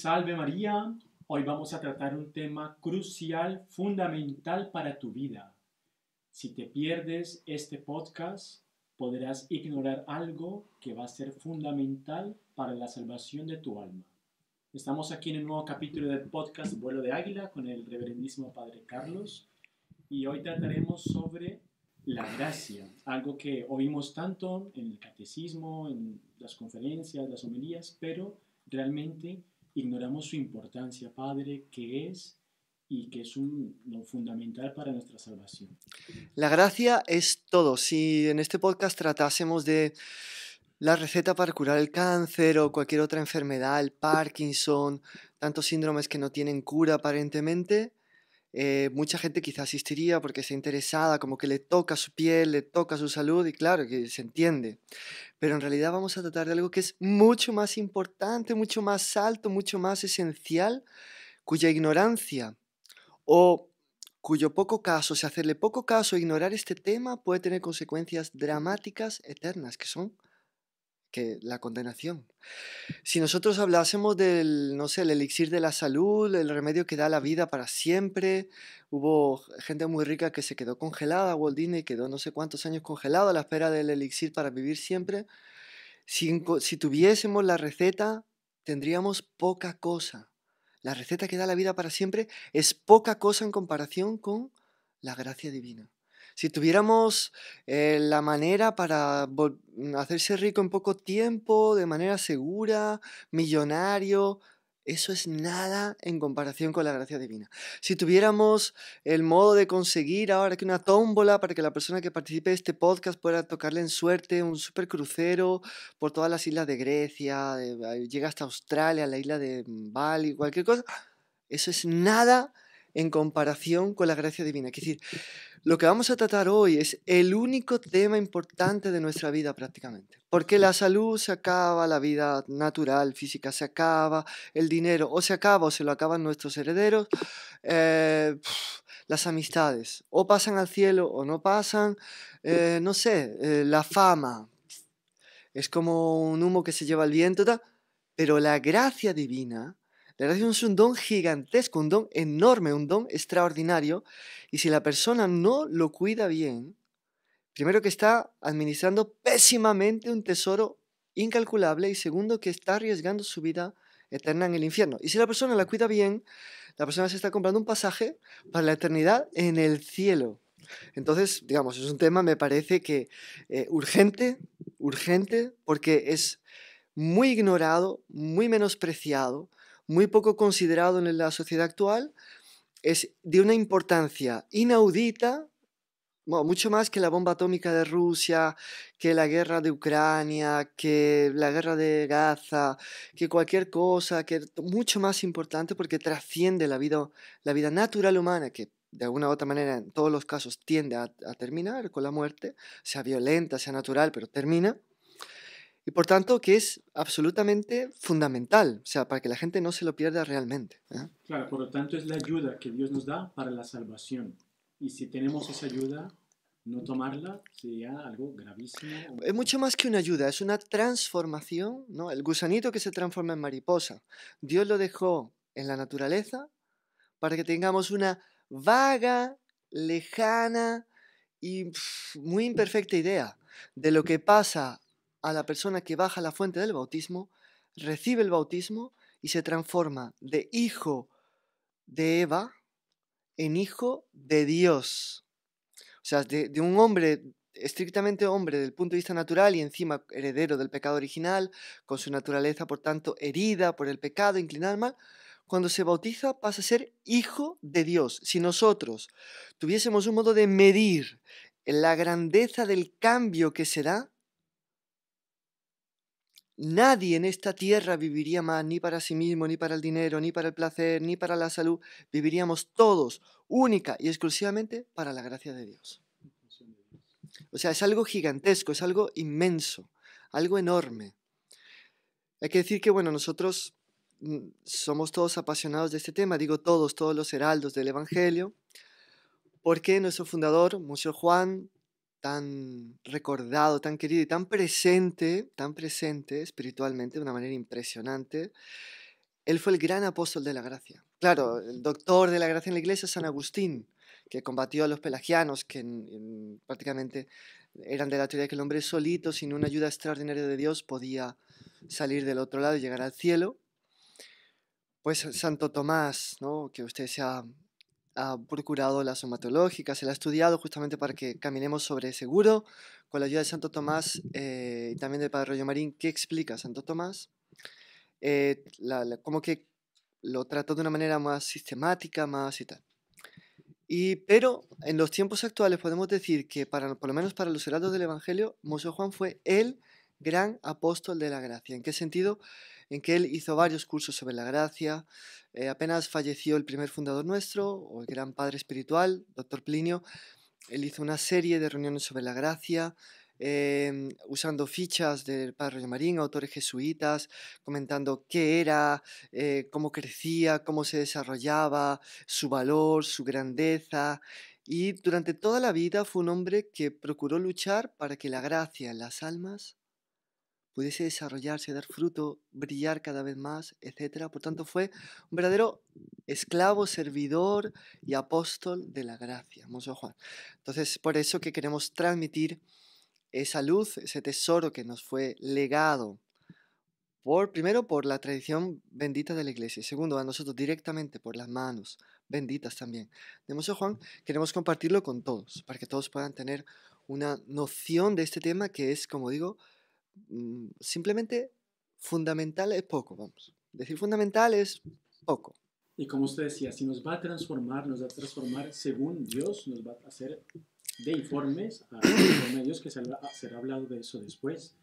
Salve María, hoy vamos a tratar un tema crucial, fundamental para tu vida. Si te pierdes este podcast, podrás ignorar algo que va a ser fundamental para la salvación de tu alma. Estamos aquí en un nuevo capítulo del podcast Vuelo de Águila con el reverendísimo Padre Carlos y hoy trataremos sobre la gracia, algo que oímos tanto en el catecismo, en las conferencias, las homilías, pero realmente ignoramos su importancia, Padre, que es y que es un, lo fundamental para nuestra salvación. La gracia es todo. Si en este podcast tratásemos de la receta para curar el cáncer o cualquier otra enfermedad, el Parkinson, tantos síndromes que no tienen cura aparentemente, eh, mucha gente quizá asistiría porque está interesada, como que le toca su piel, le toca su salud y claro, que se entiende. Pero en realidad vamos a tratar de algo que es mucho más importante, mucho más alto, mucho más esencial, cuya ignorancia o cuyo poco caso, o hacerle poco caso, e ignorar este tema puede tener consecuencias dramáticas eternas, que son que la condenación. Si nosotros hablásemos del, no sé, el elixir de la salud, el remedio que da la vida para siempre, hubo gente muy rica que se quedó congelada, Walt Disney quedó no sé cuántos años congelado a la espera del elixir para vivir siempre. si tuviésemos la receta, tendríamos poca cosa. La receta que da la vida para siempre es poca cosa en comparación con la gracia divina si tuviéramos eh, la manera para mm, hacerse rico en poco tiempo, de manera segura, millonario, eso es nada en comparación con la gracia divina. Si tuviéramos el modo de conseguir ahora que una tómbola para que la persona que participe de este podcast pueda tocarle en suerte un super crucero por todas las islas de Grecia, llega hasta Australia, la isla de Bali, cualquier cosa, eso es nada en comparación con la gracia divina. Es decir, lo que vamos a tratar hoy es el único tema importante de nuestra vida prácticamente. Porque la salud se acaba, la vida natural, física se acaba, el dinero o se acaba o se lo acaban nuestros herederos, eh, las amistades o pasan al cielo o no pasan, eh, no sé, eh, la fama es como un humo que se lleva el viento, pero la gracia divina la gracia es un don gigantesco, un don enorme, un don extraordinario. Y si la persona no lo cuida bien, primero que está administrando pésimamente un tesoro incalculable y segundo que está arriesgando su vida eterna en el infierno. Y si la persona la cuida bien, la persona se está comprando un pasaje para la eternidad en el cielo. Entonces, digamos, es un tema, me parece que eh, urgente, urgente, porque es muy ignorado, muy menospreciado, muy poco considerado en la sociedad actual, es de una importancia inaudita, mucho más que la bomba atómica de Rusia, que la guerra de Ucrania, que la guerra de Gaza, que cualquier cosa, que mucho más importante porque trasciende la vida, la vida natural humana, que de alguna u otra manera en todos los casos tiende a terminar con la muerte, sea violenta, sea natural, pero termina y por tanto que es absolutamente fundamental, o sea, para que la gente no se lo pierda realmente. ¿eh? Claro, por lo tanto es la ayuda que Dios nos da para la salvación. Y si tenemos esa ayuda, no tomarla sería algo gravísimo. Es mucho más que una ayuda, es una transformación, ¿no? El gusanito que se transforma en mariposa. Dios lo dejó en la naturaleza para que tengamos una vaga, lejana y muy imperfecta idea de lo que pasa a la persona que baja la fuente del bautismo, recibe el bautismo y se transforma de hijo de Eva en hijo de Dios. O sea, de, un hombre estrictamente hombre del punto de vista natural y encima heredero del pecado original, con su naturaleza por tanto herida por el pecado, inclinada al mal, cuando se bautiza pasa a ser hijo de Dios. Si nosotros tuviésemos un modo de medir la grandeza del cambio que se da, Nadie en esta tierra viviría más, ni para sí mismo, ni para el dinero, ni para el placer, ni para la salud. Viviríamos todos, única y exclusivamente para la gracia de Dios. O sea, es algo gigantesco, es algo inmenso, algo enorme. Hay que decir que, bueno, nosotros mm, somos todos apasionados de este tema, digo todos, todos los heraldos del Evangelio, porque nuestro fundador, Mons. Juan tan recordado, tan querido y tan presente, tan presente espiritualmente de una manera impresionante. Él fue el gran apóstol de la gracia. Claro, el doctor de la gracia en la iglesia San Agustín, que combatió a los pelagianos, que prácticamente eran de la teoría que el hombre solito, sin una ayuda extraordinaria de Dios, podía salir del otro lado y llegar al cielo. Pues eh, Santo Tomás, ¿no? que usted se ha ha procurado la somatológica, se la ha estudiado justamente para que caminemos sobre seguro, con la ayuda de Santo Tomás eh, y también del Padre Rollo Marín, que explica Santo Tomás, eh, como que lo trató de una manera más sistemática, más y tal. Y, pero en los tiempos actuales podemos decir que, para, por lo menos para los heraldos del Evangelio, Moisés Juan fue él gran apóstol de la gracia. ¿En qué sentido? En que él hizo varios cursos sobre la gracia. Eh, apenas falleció el primer fundador nuestro, o el gran padre espiritual, doctor Plinio, él hizo una serie de reuniones sobre la gracia, em, usando fichas del padre Marín, autores jesuitas, comentando qué era, eh, cómo crecía, cómo se desarrollaba, su valor, su grandeza. Y durante toda la vida fue un hombre que procuró luchar para que la gracia en las almas pudiese desarrollarse, dar fruto, brillar cada vez más, etc. Por tanto, fue un verdadero esclavo, servidor y apóstol de la gracia, Monseñor Juan. Entonces, por eso que queremos transmitir esa luz, ese tesoro que nos fue legado, por, primero por la tradición bendita de la Iglesia, y segundo a nosotros directamente por las manos benditas también de Monseñor Juan, queremos compartirlo con todos, para que todos puedan tener una noción de este tema que es, como digo, Mm, simplemente fundamental es poco, vamos. Decir fundamental es poco. Y como usted decía, si nos va a transformar, nos va a transformar según Dios, nos va a hacer de informes a que será hablado de eso después.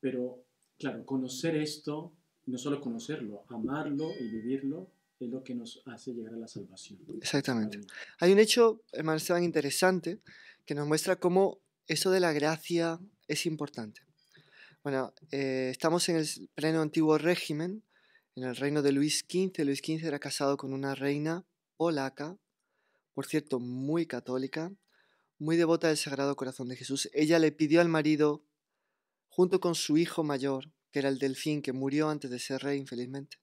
Pero claro, conocer esto, no solo conocerlo, amarlo y vivirlo es lo que nos hace llegar a la salvación. Exactamente. Hay un hecho, hermano Esteban, interesante que nos muestra cómo eso de la gracia es importante. Bueno, eh, estamos en el pleno antiguo régimen, en el reino de Luis XV. Luis XV era casado con una reina polaca, por cierto, muy católica, muy devota del Sagrado Corazón de Jesús. Ella le pidió al marido, junto con su hijo mayor, que era el delfín que murió antes de ser rey, infelizmente,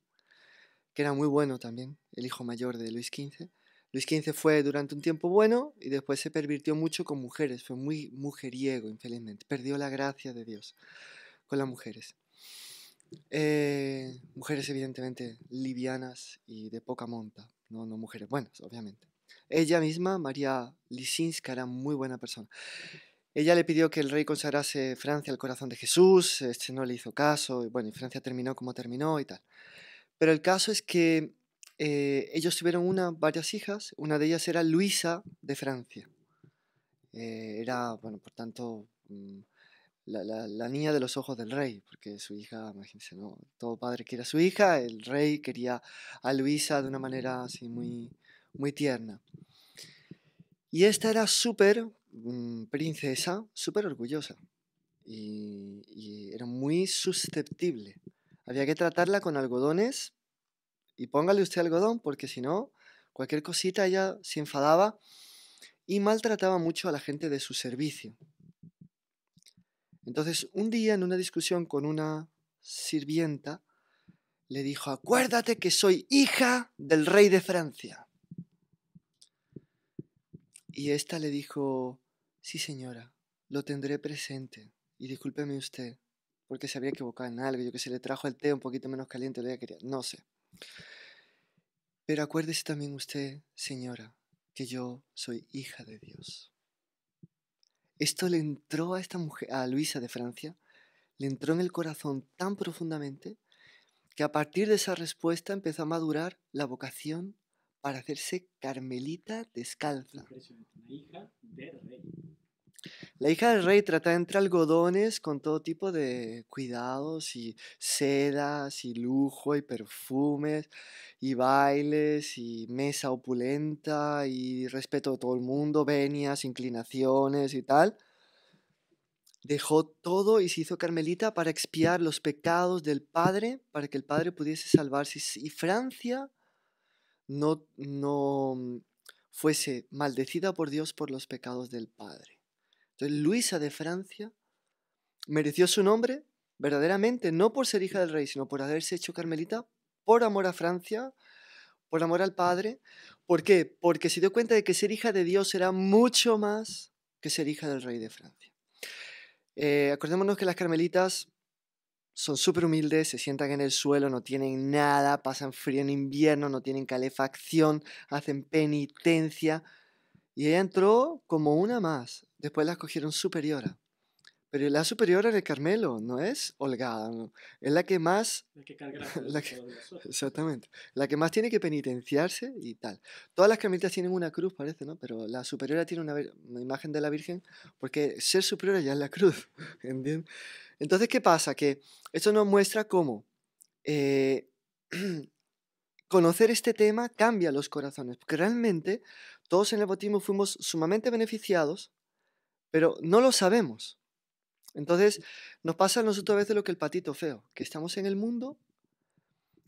que era muy bueno también, el hijo mayor de Luis XV. Luis XV fue durante un tiempo bueno y después se pervirtió mucho con mujeres, fue muy mujeriego, infelizmente, perdió la gracia de Dios con las mujeres. Eh, mujeres evidentemente livianas y de poca monta, no, no mujeres buenas, obviamente. Ella misma, María Lisinska, era muy buena persona. Ella le pidió que el rey consagrase Francia al corazón de Jesús, este no le hizo caso, y bueno, y Francia terminó como terminó y tal. Pero el caso es que eh, ellos tuvieron una, varias hijas, una de ellas era Luisa de Francia. Eh, era, bueno, por tanto, mm, la, niña de los ojos del rey, porque su hija, imagínense, ¿no? Todo padre quiere a su hija, el rey quería a Luisa de una manera así muy, muy tierna. Y esta era súper mm, princesa, súper orgullosa. Y, y, era muy susceptible. Había que tratarla con algodones y póngale usted algodón, porque si no, cualquier cosita ella se enfadaba y maltrataba mucho a la gente de su servicio. Entonces, un día en una discusión con una sirvienta, le dijo, acuérdate que soy hija del rey de Francia. Y esta le dijo, sí señora, lo tendré presente. Y discúlpeme usted, porque se había equivocado en algo, yo que se le trajo el té un poquito menos caliente, lo había querido, no sé. Pero acuérdese también usted, señora, que yo soy hija de Dios. Esto le entró a esta mujer, a Luisa de Francia, le entró en el corazón tan profundamente que a partir de esa respuesta empezó a madurar la vocación para hacerse carmelita descalza. Una hija de rey. La hija del rey trataba entre algodones con todo tipo de cuidados y sedas y lujo y perfumes y bailes y mesa opulenta y respeto a todo el mundo, venias, inclinaciones y tal. Dejó todo y se hizo carmelita para expiar los pecados del padre, para que el padre pudiese salvarse y Francia no, no mm, fuese maldecida por Dios por los pecados del padre. Entonces, Luisa de Francia mereció su nombre verdaderamente no por ser hija del rey, sino por haberse hecho carmelita por amor a Francia, por amor al Padre. ¿Por qué? Porque se dio cuenta de que ser hija de Dios era mucho más que ser hija del rey de Francia. Eh, acordémonos que las carmelitas son súper humildes, se sientan en el suelo, no tienen nada, pasan frío en invierno, no tienen calefacción, hacen penitencia. Y ella entró como una más Después la cogieron superiora. Pero la superiora de Carmelo no es holgada, es la que más... La que carga Exactamente. La que más tiene que penitenciarse y tal. Todas las carmelitas tienen una cruz, parece, ¿no? Pero la superiora tiene una, imagen de la Virgen porque ser superiora ya es la cruz, ¿entiendes? Entonces, ¿qué pasa? Que esto nos muestra cómo eh, conocer este tema cambia los corazones, porque realmente todos en el bautismo fuimos sumamente beneficiados pero no lo sabemos. Entonces, nos pasa a nosotros a veces lo que el patito feo, que estamos en el mundo,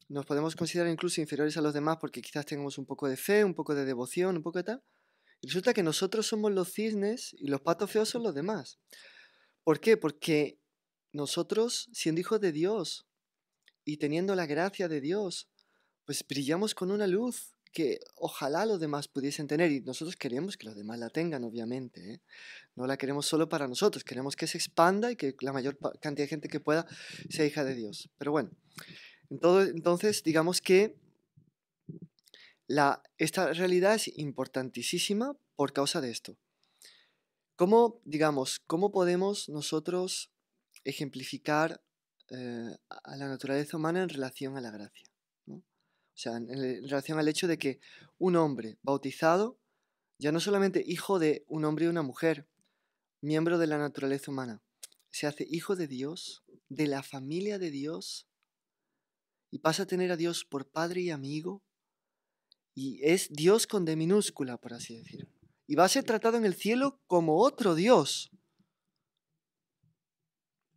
nos podemos considerar incluso inferiores a los demás porque quizás tengamos un poco de fe, un poco de devoción, un poco de tal. Y resulta que nosotros somos los cisnes y los patos feos son los demás. ¿Por qué? Porque nosotros, siendo hijos de Dios y teniendo la gracia de Dios, pues brillamos con una luz que ojalá los demás pudiesen tener y nosotros queremos que los demás la tengan, obviamente. ¿eh? No la queremos solo para nosotros, queremos que se expanda y que la mayor cantidad de gente que pueda sea hija de Dios. Pero bueno, entonces digamos que esta realidad es importantísima por causa de esto. ¿Cómo, digamos, cómo podemos nosotros ejemplificar eh, a la naturaleza humana en relación a la gracia? O sea, en, relación al hecho de que un hombre bautizado, ya no solamente hijo de un hombre y una mujer, miembro de la naturaleza humana, se hace hijo de Dios, de la familia de Dios, y pasa a tener a Dios por padre y amigo, y es Dios con D minúscula, por así decir Y va a ser tratado en el cielo como otro Dios.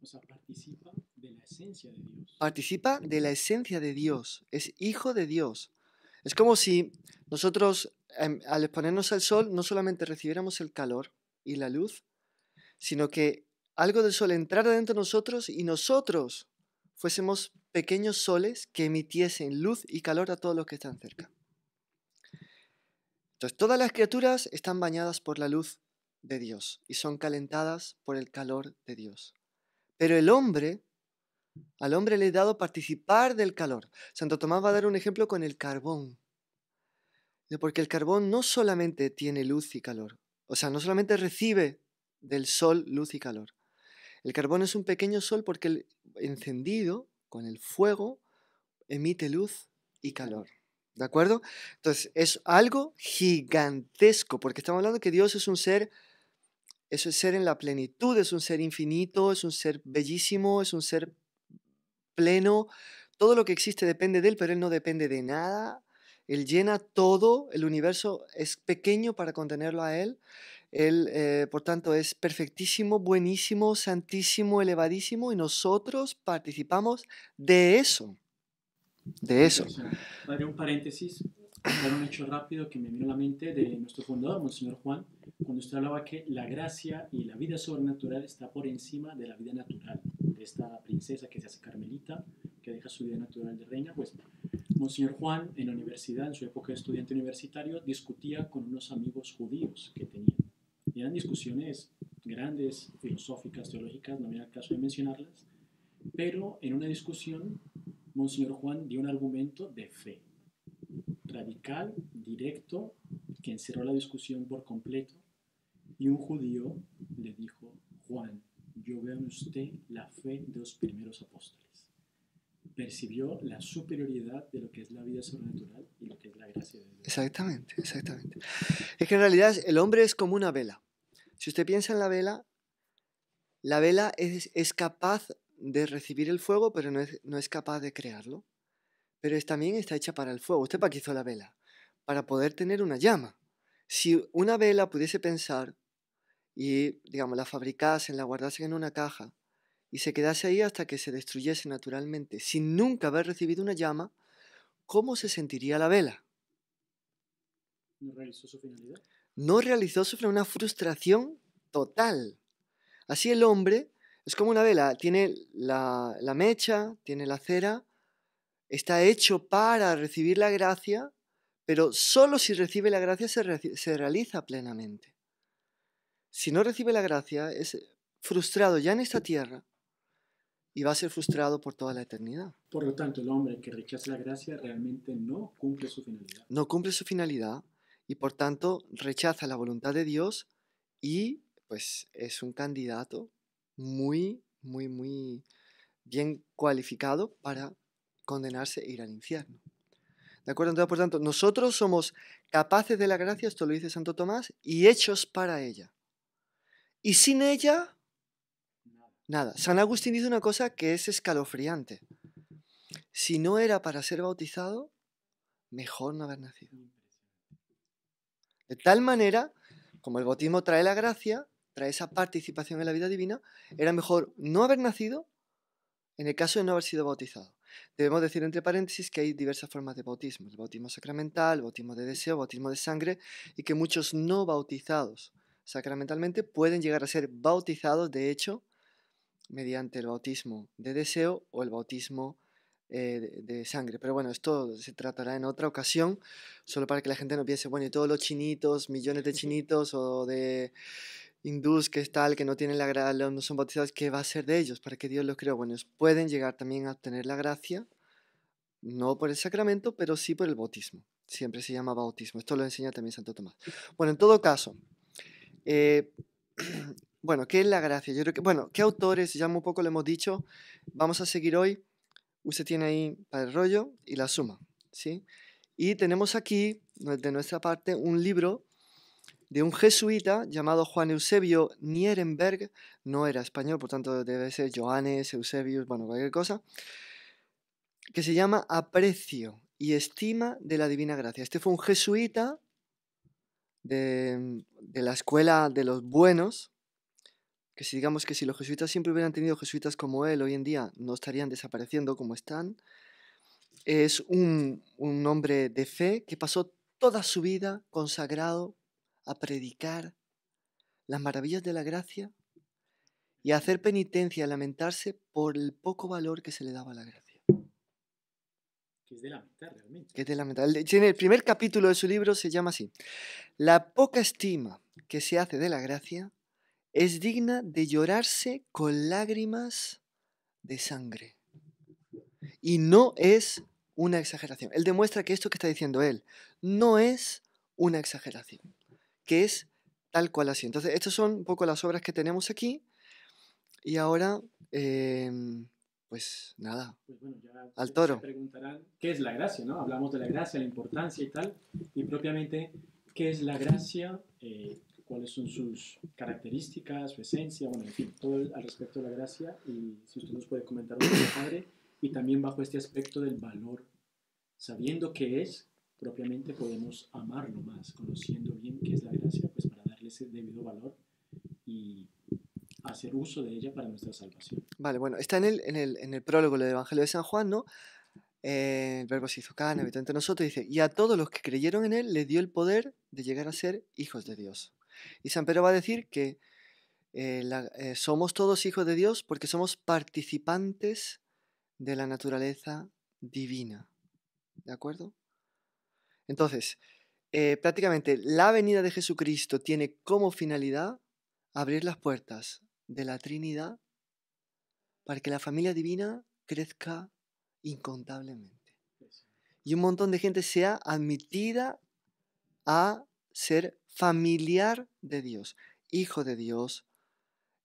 O sea, participa esencia Participa de la esencia de Dios. Es hijo de Dios. Es como si nosotros, em, al exponernos al sol, no solamente recibiéramos el calor y la luz, sino que algo del sol entrara dentro de nosotros y nosotros fuésemos pequeños soles que emitiesen luz y calor a todos los que están cerca. Entonces, todas las criaturas están bañadas por la luz de Dios y son calentadas por el calor de Dios. Pero el hombre al hombre le he dado participar del calor. Santo Tomás va a dar un ejemplo con el carbón. Porque el carbón no solamente tiene luz y calor, o sea, no solamente recibe del sol luz y calor. El carbón es un pequeño sol porque encendido con el fuego emite luz y calor. ¿De acuerdo? Entonces, es algo gigantesco, porque estamos hablando que Dios es un ser, es un ser en la plenitud, es un ser infinito, es un ser bellísimo, es un ser pleno, todo lo que existe depende de él, pero él no depende de nada. Él llena todo, el universo es pequeño para contenerlo a él. Él, eh, por tanto, es perfectísimo, buenísimo, santísimo, elevadísimo y nosotros participamos de eso. De eso. Daré un paréntesis, un hecho rápido que me vino a la mente de nuestro fundador, Monseñor Juan, cuando usted hablaba que la gracia y la vida sobrenatural está por encima de la vida natural esta princesa que se hace carmelita, que deja su vida natural de reina, pues Monseñor Juan en la universidad, en su época de estudiante universitario, discutía con unos amigos judíos que tenía. eran discusiones grandes, filosóficas, teológicas, no me da caso de mencionarlas, pero en una discusión, Monseñor Juan dio un argumento de fe, radical, directo, que encerró la discusión por completo, y un judío le dijo, Juan, yo veo en usted la fe de los primeros apóstoles. Percibió la superioridad de lo que es la vida sobrenatural y lo que es la gracia de Dios. Exactamente, exactamente. Es que en realidad el hombre es como una vela. Si usted piensa en la vela, la vela es, capaz de recibir el fuego, pero no es, capaz de crearlo. Pero es, también está hecha para el fuego. ¿Usted para qué hizo la vela? Para poder tener una llama. Si una vela pudiese pensar, y, digamos, la fabricasen, la guardasen en una caja y se quedase ahí hasta que se destruyese naturalmente, sin nunca haber recibido una llama, ¿cómo se sentiría la vela? ¿No realizó su finalidad? No realizó sufrió una frustración total. Así el hombre es como una vela, tiene la, mecha, tiene la cera, está hecho para recibir la gracia, pero solo si recibe la gracia se realiza plenamente si no recibe la gracia, es frustrado ya en esta tierra y va a ser frustrado por toda la eternidad. Por lo tanto, el hombre que rechaza la gracia realmente no cumple su finalidad. No cumple su finalidad y por tanto rechaza la voluntad de Dios y pues es un candidato muy, muy, muy bien cualificado para condenarse e ir al infierno. ¿De acuerdo? Entonces, por tanto, nosotros somos capaces de la gracia, esto lo dice Santo Tomás, y hechos para ella. Y sin ella, nada. San Agustín dice una cosa que es escalofriante. Si no era para ser bautizado, mejor no haber nacido. De tal manera, como el bautismo trae la gracia, trae esa participación en la vida divina, era mejor no haber nacido en el caso de no haber sido bautizado. Debemos decir entre paréntesis que hay diversas formas de bautismo, el bautismo sacramental, el bautismo de deseo, el bautismo de sangre, y que muchos no bautizados sacramentalmente pueden llegar a ser bautizados, de hecho, mediante el bautismo de deseo o el bautismo eh, de, sangre. Pero bueno, esto se tratará en otra ocasión, solo para que la gente no piense, bueno, y todos los chinitos, millones de chinitos o de hindús que es tal, que no tienen la gracia, no son bautizados, ¿qué va a ser de ellos? ¿Para que Dios los creó? Bueno, pueden llegar también a obtener la gracia, no por el sacramento, pero sí por el bautismo. Siempre se llama bautismo. Esto lo enseña también Santo Tomás. Bueno, en todo caso, eh, bueno, ¿qué es la gracia? Yo creo que, bueno, ¿qué autores? Ya muy poco lo hemos dicho. Vamos a seguir hoy. Usted tiene ahí para el rollo y la suma, ¿sí? Y tenemos aquí, de nuestra parte, un libro de un jesuita llamado Juan Eusebio Nierenberg, no era español, por tanto debe ser Joanes, Eusebius, bueno, cualquier cosa, que se llama Aprecio y Estima de la Divina Gracia. Este fue un jesuita de, la escuela de los buenos, que si digamos que si los jesuitas siempre hubieran tenido jesuitas como él, hoy en día no estarían desapareciendo como están, es un, un, hombre de fe que pasó toda su vida consagrado a predicar las maravillas de la gracia y a hacer penitencia, a lamentarse por el poco valor que se le daba a la gracia que es de la realmente. es de la el primer capítulo de su libro se llama así. La poca estima que se hace de la gracia es digna de llorarse con lágrimas de sangre. Y no es una exageración. Él demuestra que esto que está diciendo él no es una exageración, que es tal cual así. Entonces, estas son un poco las obras que tenemos aquí. Y ahora em, pues nada, pues al toro. preguntarán qué es la gracia, ¿no? Hablamos de la gracia, la importancia y tal, y propiamente qué es la gracia, eh, cuáles son sus características, su esencia, bueno, en fin, todo al respecto de la gracia, y si usted nos puede comentar, padre, y también bajo este aspecto del valor, sabiendo qué es, propiamente podemos amarlo más, conociendo bien qué es la gracia, pues para darle ese debido valor y hacer uso de ella para nuestra salvación. Vale, bueno, está en el, prólogo del Evangelio de San Juan, ¿no? Eh, el verbo se hizo carne, habitó entre nosotros, dice, y a todos los que creyeron en él le dio el poder de llegar a ser hijos de Dios. Y San Pedro va a decir que eh, eh, somos todos hijos de Dios porque somos participantes de la naturaleza divina. ¿De acuerdo? Entonces, prácticamente la venida de Jesucristo tiene como finalidad abrir las puertas de la Trinidad para que la familia divina crezca incontablemente. Y un montón de gente sea admitida a ser familiar de Dios, hijo de Dios,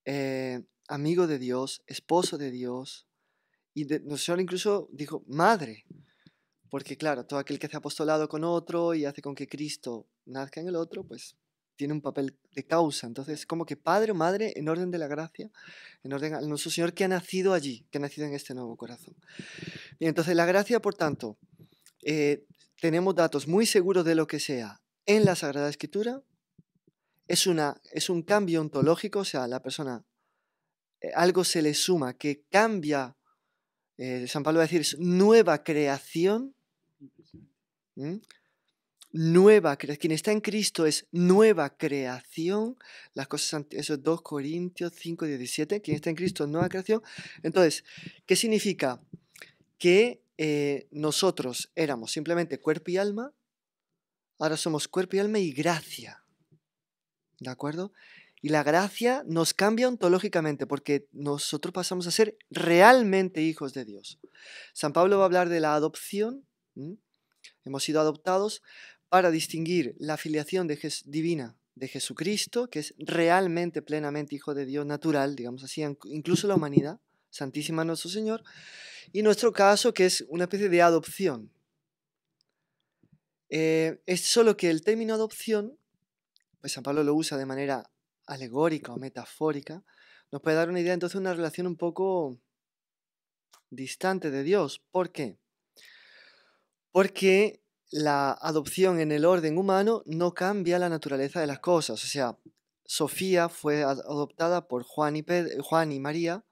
eh, amigo de Dios, esposo de Dios. Y de, Señor incluso dijo madre, porque claro, todo aquel que hace apostolado con otro y hace con que Cristo nazca en el otro, pues tiene un papel de causa. Entonces, como que padre o madre, en orden de la gracia, en orden al nuestro Señor que ha nacido allí, que ha nacido en este nuevo corazón. Y entonces la gracia, por tanto, eh, tenemos datos muy seguros de lo que sea en la Sagrada Escritura. Es, una, es un cambio ontológico, o sea, la persona, eh, algo se le suma que cambia, eh, San Pablo va a decir, es nueva creación nueva, quien está en Cristo es nueva creación, las cosas, eso es 2 Corintios 5, 17, quien está en Cristo es nueva creación. Entonces, ¿qué significa? Que eh, nosotros éramos simplemente cuerpo y alma, ahora somos cuerpo y alma y gracia, ¿de acuerdo? Y la gracia nos cambia ontológicamente porque nosotros pasamos a ser realmente hijos de Dios. San Pablo va a hablar de la adopción. Hemos sido adoptados para distinguir la filiación de divina de Jesucristo, que es realmente plenamente Hijo de Dios natural, digamos así, incluso la humanidad, Santísima Nuestro Señor, y nuestro caso, que es una especie de adopción. Eh, es solo que el término adopción, pues San Pablo lo usa de manera alegórica o metafórica, nos puede dar una idea entonces de una relación un poco distante de Dios. ¿Por qué? Porque la adopción en el orden humano no cambia la naturaleza de las cosas. O sea, Sofía fue adoptada por Juan y, María.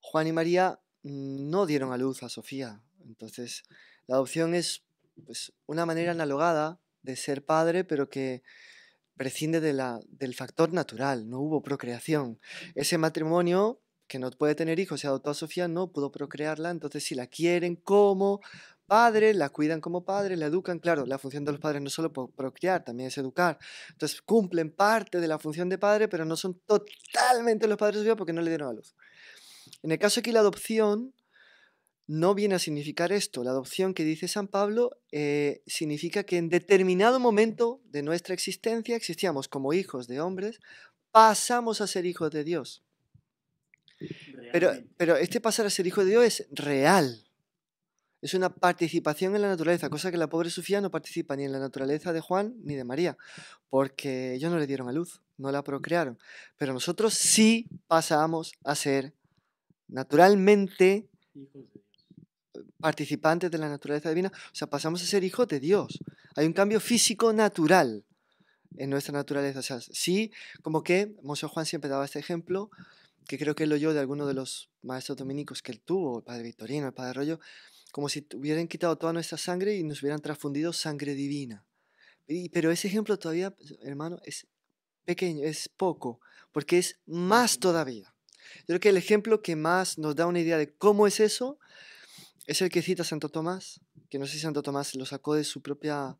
Juan y María mm, no dieron a luz a Sofía. Entonces, la adopción es pues, una manera analogada de ser padre, pero que prescinde de la, del factor natural, no hubo procreación. Ese matrimonio que no puede tener hijos, se adoptó a Sofía, no pudo procrearla, entonces si la quieren ¿cómo?, Padre, la cuidan como padre, la educan. Claro, la función de los padres no es solo procrear, también es educar. Entonces cumplen parte de la función de padre, pero no son totalmente los padres de porque no le dieron a luz. En el caso aquí la adopción no viene a significar esto. La adopción que dice San Pablo eh, significa que en determinado momento de nuestra existencia existíamos como hijos de hombres, pasamos a ser hijos de Dios. Pero, pero, este pasar a ser hijo de Dios es real. Es una participación en la naturaleza, cosa que la pobre Sofía no participa ni en la naturaleza de Juan ni de María, porque ellos no le dieron a luz, no la mm. procrearon. Pero nosotros sí pasamos a ser naturalmente participantes de la naturaleza divina, o sea, pasamos a ser hijos de Dios. Hay un cambio físico natural en nuestra naturaleza. O sea, sí, como que Monseñor Juan siempre daba este ejemplo, que creo que lo oyó de alguno de los maestros dominicos que él tuvo, el padre Victorino, el padre Rollo, como si hubieran quitado toda nuestra sangre y nos hubieran transfundido sangre divina. pero ese ejemplo todavía, pues, hermano, es pequeño, es poco, porque es más todavía. Yo creo que el ejemplo que más nos da una idea de cómo es eso es el que cita Santo Tomás, que no sé si Santo Tomás lo sacó de su propia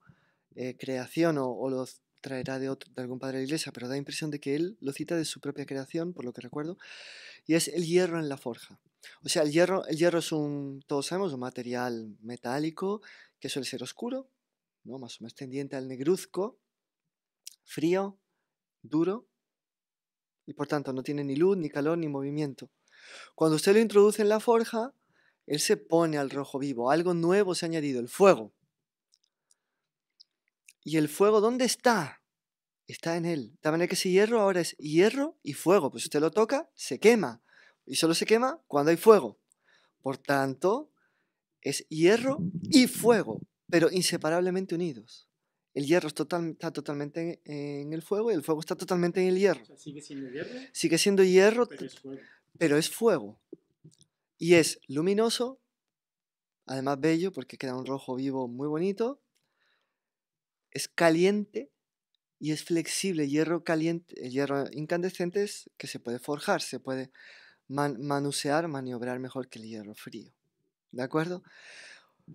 eh, creación o, o, lo traerá de, algún padre de la iglesia, pero da impresión de que él lo cita de su propia creación, por lo que recuerdo, y es el hierro en la forja. O sea, el hierro, el hierro es un, todos sabemos, un material metálico que suele ser oscuro, ¿no? más o menos tendiente al negruzco, frío, duro, y por tanto no tiene ni luz, ni calor, ni movimiento. Cuando usted lo introduce en la forja, él se pone al rojo vivo, algo nuevo se ha añadido, el fuego. ¿Y el fuego dónde está? Está en él. De manera que ese hierro ahora es hierro y fuego. Pues usted lo toca, se quema. Y solo se quema cuando hay fuego. Por tanto, es hierro y fuego, pero inseparablemente unidos. El hierro está totalmente en, el fuego y el fuego está totalmente en el hierro. ¿Sigue siendo hierro? Sigue siendo hierro, pero es fuego. Y es luminoso, además bello, porque queda un rojo vivo muy bonito, es caliente y es flexible. Hierro caliente, hierro incandescente es que se puede forjar, se puede manusear, maniobrar mejor que el hierro frío. ¿De acuerdo?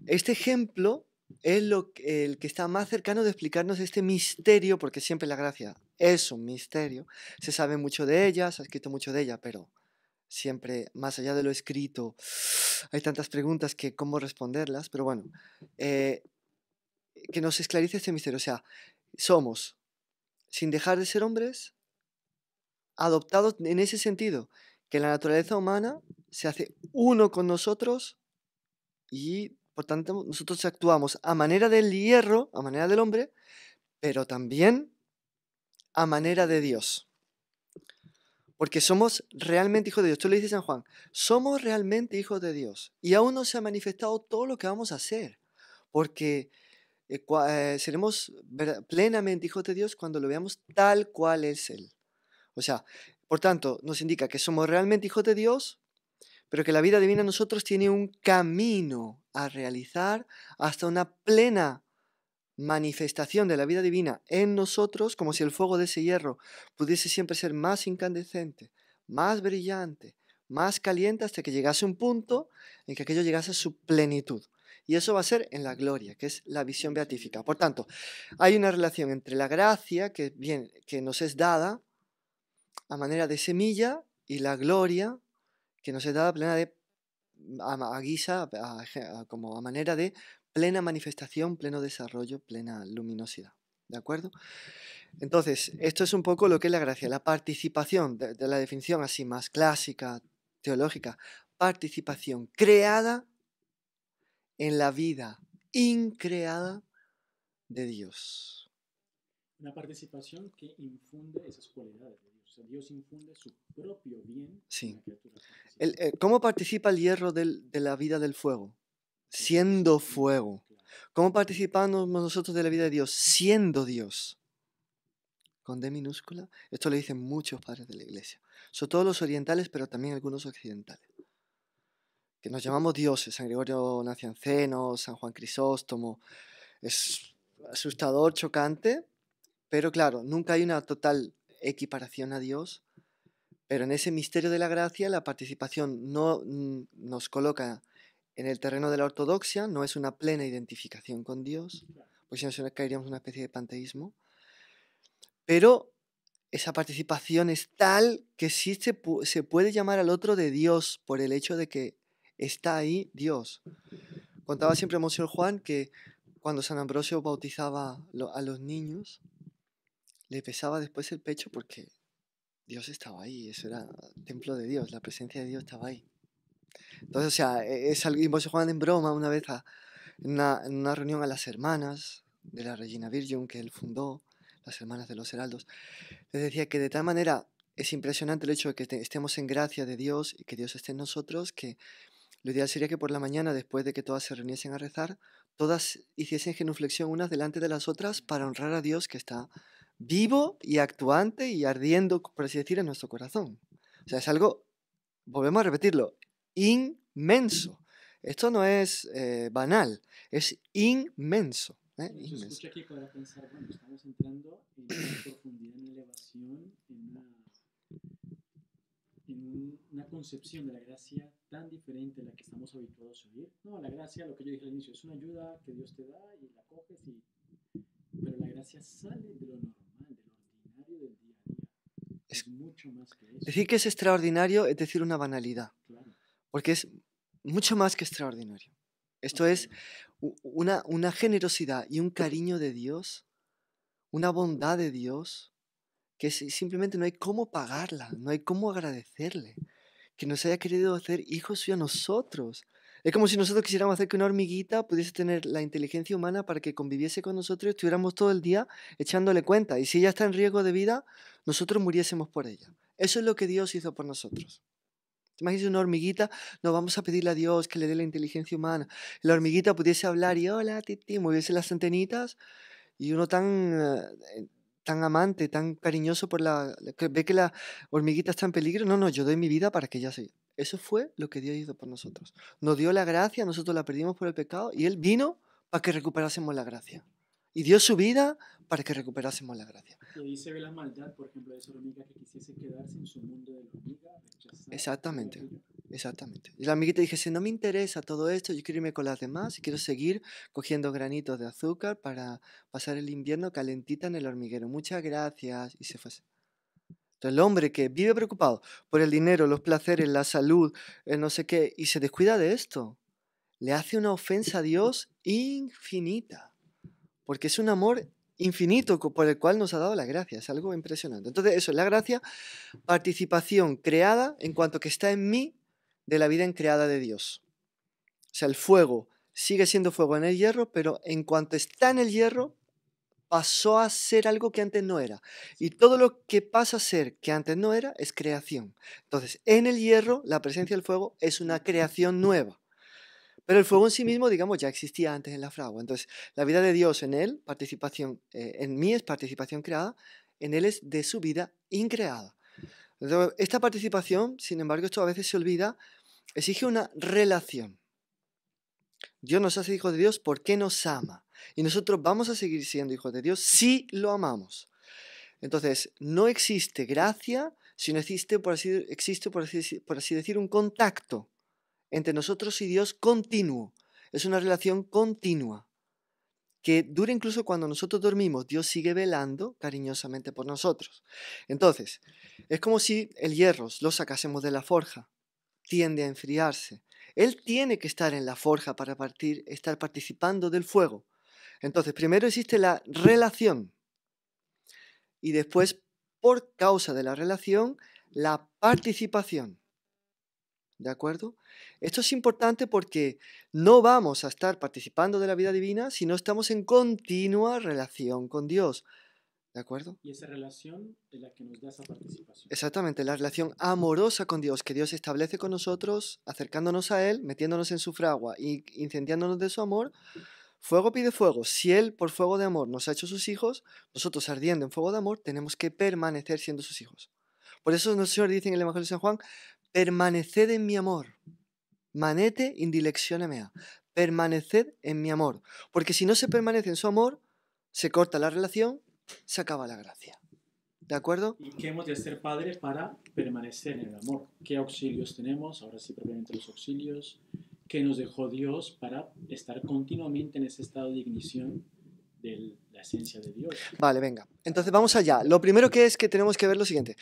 Este ejemplo es lo, el que está más cercano de explicarnos este misterio, porque siempre la gracia es un misterio. Se sabe mucho de ella, se ha escrito mucho de ella, pero siempre, más allá de lo escrito, hay tantas preguntas que cómo responderlas, pero bueno, eh, que nos esclarece este misterio. O sea, somos, sin dejar de ser hombres, adoptados en ese sentido, que la naturaleza humana se hace uno con nosotros y, por tanto, nosotros actuamos a manera del hierro, a manera del hombre, pero también a manera de Dios. Porque somos realmente hijos de Dios. Esto lo dice San Juan. Somos realmente hijos de Dios. Y aún no se ha manifestado todo lo que vamos a hacer. Porque eh, eh, seremos plenamente hijos de Dios cuando lo veamos tal cual es Él. O sea, por tanto, nos indica que somos realmente hijos de Dios, pero que la vida divina en nosotros tiene un camino a realizar hasta una plena manifestación de la vida divina en nosotros, como si el fuego de ese hierro pudiese siempre ser más incandescente, más brillante, más caliente, hasta que llegase un punto en que aquello llegase a su plenitud. Y eso va a ser en la gloria, que es la visión beatífica. Por tanto, hay una relación entre la gracia que, bien, que nos es dada a manera de semilla y la gloria que nos es dada plena de, a, guisa, como a manera de plena manifestación, pleno desarrollo, plena luminosidad. ¿De acuerdo? Entonces, esto es un poco lo que es la gracia, la participación, de la definición así más clásica, teológica, participación creada en la vida increada de Dios. Una participación que infunde esas cualidades de Dios. Dios infunde su propio bien. Eh, ¿Cómo participa el hierro de la vida del fuego? Siendo fuego. ¿Cómo participamos nosotros de la vida de Dios? Siendo Dios. Con D minúscula. Esto lo dicen muchos padres de la iglesia. Sobre todos los orientales, pero también algunos occidentales nos llamamos dioses, San Gregorio Nacianceno, San Juan Crisóstomo. Es asustador, chocante, pero claro, nunca hay una total equiparación a Dios. Pero en ese misterio de la gracia, la participación no mm, nos coloca en el terreno de la ortodoxia, no es una plena identificación con Dios, pues si no caeríamos en una especie de panteísmo. Pero esa participación es tal que sí se, se puede llamar al otro de Dios por el hecho de que está ahí Dios. Contaba siempre Monseñor Juan que cuando San Ambrosio bautizaba a los niños, le pesaba después el pecho porque Dios estaba ahí, eso era el templo de Dios, la presencia de Dios estaba ahí. Entonces, o sea, e-, es algo, Juan en broma una vez en, una, reunión a las hermanas de la Regina Virgen que él fundó, las hermanas de los heraldos, les decía que de tal manera es impresionante el hecho de que estemos en gracia de Dios y que Dios esté en nosotros, que lo ideal sería que por la mañana, después de que todas se reuniesen a rezar, todas hiciesen genuflexión unas delante de las otras para honrar a Dios que está vivo y actuante y ardiendo, por así decir, en nuestro corazón. O sea, es algo, volvemos a repetirlo, inmenso. Esto no es eh, banal, es inmenso. ¿eh? aquí pensar, bueno, estamos entrando en profundidad, en elevación, en una concepción de la gracia tan diferente a la que estamos habituados a oír. No, la gracia, lo que yo dije al inicio, es una ayuda que Dios te da y la coges, y, pero la gracia sale de lo normal, de lo ordinario del día a día. Es, mucho más que eso. Decir que es extraordinario es decir una banalidad, porque es mucho más que extraordinario. Esto es una, una generosidad y un cariño de Dios, una bondad de Dios, que simplemente no hay cómo pagarla, no hay cómo agradecerle que nos haya querido hacer hijos y a nosotros. Es como si nosotros quisiéramos hacer que una hormiguita pudiese tener la inteligencia humana para que conviviese con nosotros y estuviéramos todo el día echándole cuenta. Y si ella está en riesgo de vida, nosotros muriésemos por ella. Eso es lo que Dios hizo por nosotros. ¿Te una hormiguita? No vamos a pedirle a Dios que le dé la inteligencia humana. La hormiguita pudiese hablar y hola, titi, moviese las antenitas y uno tan eh, tan amante, tan cariñoso por la... Que ve que la hormiguita está en peligro. No, no, yo doy mi vida para que ella se... Eso fue lo que Dios hizo por nosotros. Nos dio la gracia, nosotros la perdimos por el pecado y Él vino para que recuperásemos la gracia. Y dio su vida para que recuperásemos la gracia. Y se ve la maldad, por ejemplo, de esa hormiga que quisiese quedarse en su mundo de Exactamente exactamente. Y la amiguita dije, si no me interesa todo esto, yo quiero irme con las demás y quiero seguir cogiendo granitos de azúcar para pasar el invierno calentita en el hormiguero. Muchas gracias. Y se fue. Entonces el hombre que vive preocupado por el dinero, los placeres, la salud, eh, no sé qué, y se descuida de esto, le hace una ofensa a Dios infinita. Porque es un amor infinito por el cual nos ha dado la gracia. Es algo impresionante. Entonces, eso es la gracia, participación creada en cuanto que está en mí de la vida increada de Dios. O sea, el fuego sigue siendo fuego en el hierro, pero en cuanto está en el hierro, pasó a ser algo que antes no era. Y todo lo que pasa a ser que antes no era es creación. Entonces, en el hierro, la presencia del fuego es una creación nueva. Pero el fuego en sí mismo, digamos, ya existía antes en la fragua. Entonces, la vida de Dios en él, participación, eh, en mí es participación creada, en él es de su vida increada. Esta participación, sin embargo, esto a veces se olvida, exige una relación. Dios nos hace hijos de Dios porque nos ama. Y nosotros vamos a seguir siendo hijos de Dios si lo amamos. Entonces, no existe gracia si no existe, por así, existe por así decir, un contacto entre nosotros y Dios continuo. Es una relación continua que dura incluso cuando nosotros dormimos, Dios sigue velando cariñosamente por nosotros. Entonces, es como si el hierro lo sacásemos de la forja, tiende a enfriarse. Él tiene que estar en la forja para partir, estar participando del fuego. Entonces, primero existe la relación y después, por causa de la relación, la participación. ¿De acuerdo? Esto es importante porque no vamos a estar participando de la vida divina si no estamos en continua relación con Dios. ¿De acuerdo? Y esa relación es la que nos da esa participación. Exactamente, la relación amorosa con Dios que Dios establece con nosotros, acercándonos a Él, metiéndonos en su fragua y incendiándonos de su amor. Fuego pide fuego. Si Él por fuego de amor nos ha hecho sus hijos, nosotros ardiendo en fuego de amor tenemos que permanecer siendo sus hijos. Por eso nos Señor dice en el Evangelio de San Juan, permaneced en mi amor. Manete indilexionemea. Permaneced en mi amor. Porque si no se permanece en su amor, se corta la relación, se acaba la gracia. ¿De acuerdo? ¿Y qué hemos de hacer, padres para permanecer en el amor? ¿Qué auxilios tenemos? Ahora sí, propiamente los auxilios que nos dejó Dios para estar continuamente en ese estado de ignición de la esencia de Dios. Vale, venga. Entonces vamos allá. Lo primero que es que tenemos que ver lo siguiente.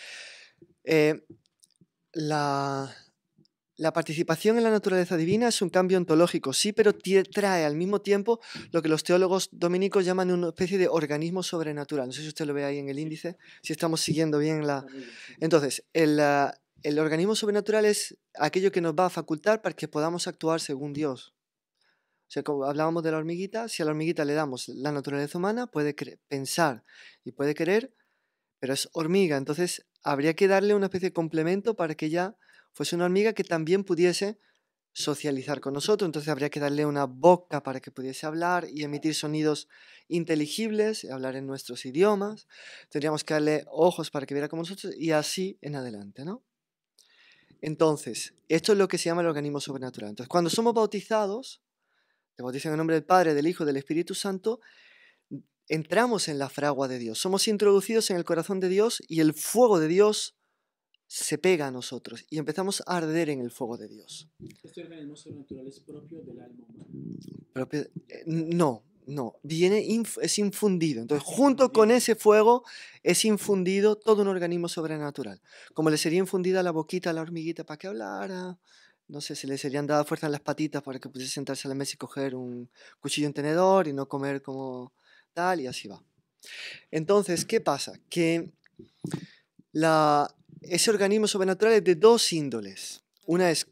Eh, la, participación en la naturaleza divina es un cambio ontológico, sí, pero trae al mismo tiempo lo que los teólogos dominicos llaman una especie de organismo sobrenatural. No sé si usted lo ve ahí en el índice, si estamos siguiendo bien la... Entonces, el, ah, el organismo sobrenatural es aquello que nos va a facultar para que podamos actuar según Dios. O sea, como hablábamos de la hormiguita, si a la hormiguita le damos la naturaleza humana, puede pensar y puede querer pero es hormiga, entonces habría que darle una especie de complemento para que ya fuese una hormiga que también pudiese socializar con nosotros, entonces habría que darle una boca para que pudiese hablar y emitir sonidos inteligibles, hablar en nuestros idiomas, tendríamos que darle ojos para que viera como nosotros y así en adelante, ¿no? Entonces, esto es lo que se llama el organismo sobrenatural. Entonces, cuando somos bautizados, te bautizan en nombre del Padre, del Hijo, del Espíritu Santo, entramos en la fragua de Dios, somos introducidos en el corazón de Dios y el fuego de Dios se pega a nosotros y empezamos a arder en el fuego de Dios. ¿Este organismo sobrenatural es propio del alma humana? Eh, no, no, viene, es infundido. Ah, Entonces, junto con ese fuego es infundido todo un organismo sobrenatural. Como le sería infundida la boquita a la hormiguita para que hablara, no sé, se le serían dadas fuerzas las patitas para que pudiese sentarse a la mesa y coger un cuchillo en tenedor y no comer como tal, y así va. Entonces, ¿qué pasa? Que ese organismo sobrenatural es de dos índoles. Una es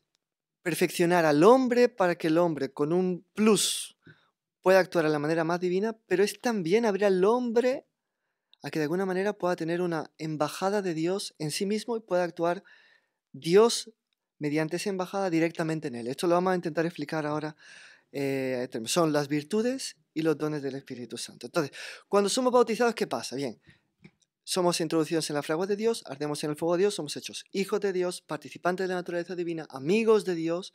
perfeccionar al hombre para que el hombre con un plus pueda actuar a la manera más divina, pero es también abrir al hombre a que de alguna manera pueda tener una embajada de Dios en sí mismo y pueda actuar Dios mediante esa embajada directamente en él. Esto lo vamos a intentar explicar ahora. Eh, este son las virtudes y los dones del Espíritu Santo. Entonces, cuando somos bautizados, ¿qué pasa? Bien, somos introducidos en la fragua de Dios, ardemos en el fuego de Dios, somos hechos hijos de Dios, participantes de la naturaleza divina, amigos de Dios.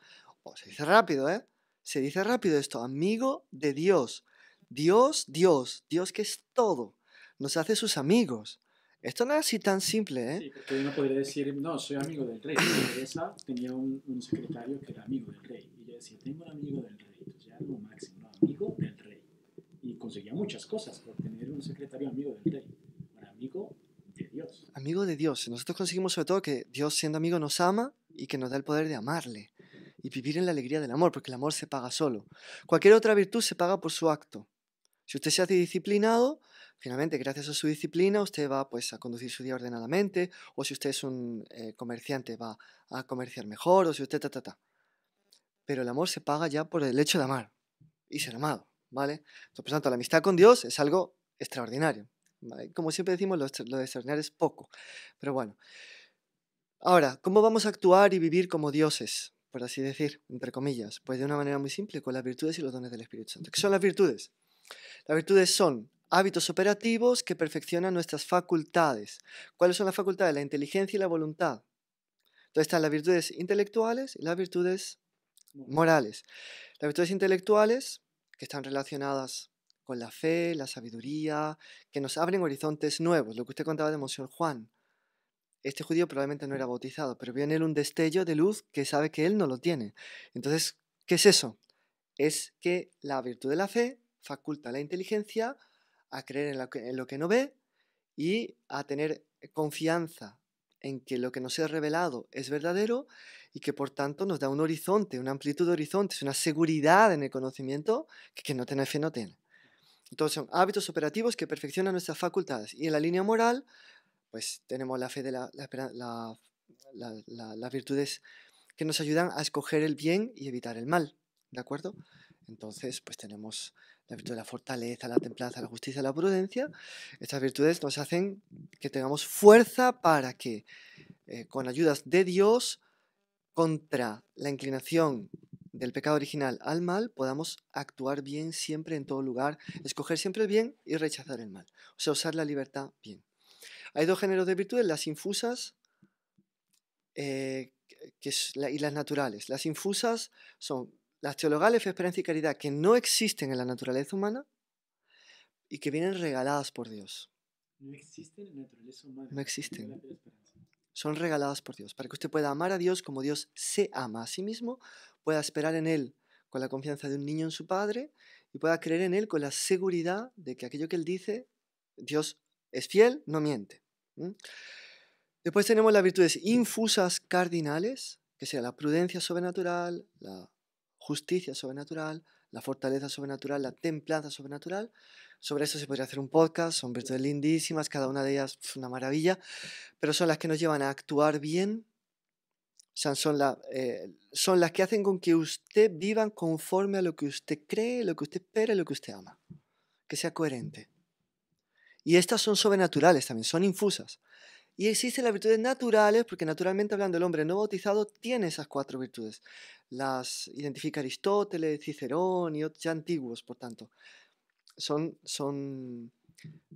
se dice rápido, ¿eh? Se dice rápido esto, amigo de Dios. Dios, Dios, Dios que es todo, nos hace sus amigos. Esto no es así tan simple, ¿eh? Sí, porque uno podría decir, no, soy amigo del rey. Teresa tenía un, secretario que era amigo del rey. Y yo decía, tengo un amigo del rey. Entonces ya no lo máximo, Amigo del rey y conseguía muchas cosas por tener un secretario amigo del rey, un amigo de Dios. Amigo de Dios. Nosotros conseguimos sobre todo que Dios siendo amigo nos ama y que nos da el poder de amarle y vivir en la alegría del amor, porque el amor se paga solo. Cualquier otra virtud se paga por su acto. Si usted se hace disciplinado, finalmente gracias a su disciplina usted va pues a conducir su día ordenadamente, o si usted es un eh, comerciante va a comerciar mejor, o si usted ta ta ta. Pero el amor se paga ya por el hecho de amar y ser amado. ¿vale? lo tanto, la amistad con Dios es algo extraordinario. Como siempre decimos, lo, lo, extraordinario es poco, pero bueno. Ahora, ¿cómo vamos a actuar y vivir como dioses? Por así decir, entre comillas, pues de una manera muy simple, con las virtudes y los dones del Espíritu Santo. ¿Qué son las virtudes? Las virtudes son hábitos operativos que perfeccionan nuestras facultades. ¿Cuáles son las facultades? La inteligencia y la voluntad. Entonces están las virtudes intelectuales y las virtudes morales. Las virtudes intelectuales que están relacionadas con la fe, la sabiduría, que nos abren horizontes nuevos. Lo que usted contaba de Mons. Juan. Este judío probablemente no era bautizado, pero vio en él un destello de luz que sabe que él no lo tiene. Entonces, ¿qué es eso? Es que la virtud de la fe faculta la inteligencia a creer en lo que no ve y a tener confianza en que lo que nos ha revelado es verdadero y que por tanto nos da un horizonte, una amplitud de horizontes, una seguridad en el conocimiento que no tiene fe no tiene. Entonces son hábitos operativos que perfeccionan nuestras facultades. Y en la línea moral, pues tenemos la fe de las virtudes que nos ayudan a escoger el bien y evitar el mal. ¿De acuerdo? Entonces, pues tenemos la virtud de la fortaleza, la templanza, la justicia, la prudencia, estas virtudes nos hacen que tengamos fuerza para que eh, con ayudas de Dios contra la inclinación del pecado original al mal, podamos actuar bien siempre en todo lugar, escoger siempre el bien y rechazar el mal. O sea, usar la libertad bien. Hay dos géneros de virtudes, las infusas eh, y las naturales. Las infusas son las teologales fe, esperanza y caridad que no existen en la naturaleza humana y que vienen regaladas por Dios. No existen en la naturaleza humana. No existen. Son regaladas por Dios, para que usted pueda amar a Dios como Dios se ama a sí mismo, pueda esperar en Él con la confianza de un niño en su padre y pueda creer en Él con la seguridad de que aquello que Él dice, Dios es fiel, no miente. ¿Mm? Después tenemos las virtudes infusas cardinales, que sea la prudencia sobrenatural, la justicia sobrenatural, la fortaleza sobrenatural, la templanza sobrenatural. Sobre eso se podría hacer un podcast, son virtudes lindísimas, cada una de ellas es una maravilla, pero son las que nos llevan a actuar bien, eh, son, las que hacen con que usted viva conforme a lo que usted cree, lo que usted espera y lo que usted ama, que sea coherente. Y estas son sobrenaturales también, son infusas. Y existen las virtudes naturales, porque naturalmente hablando el hombre no bautizado tiene esas cuatro virtudes. Las identifica Aristóteles, Cicerón y otros ya antiguos, por tanto. Son,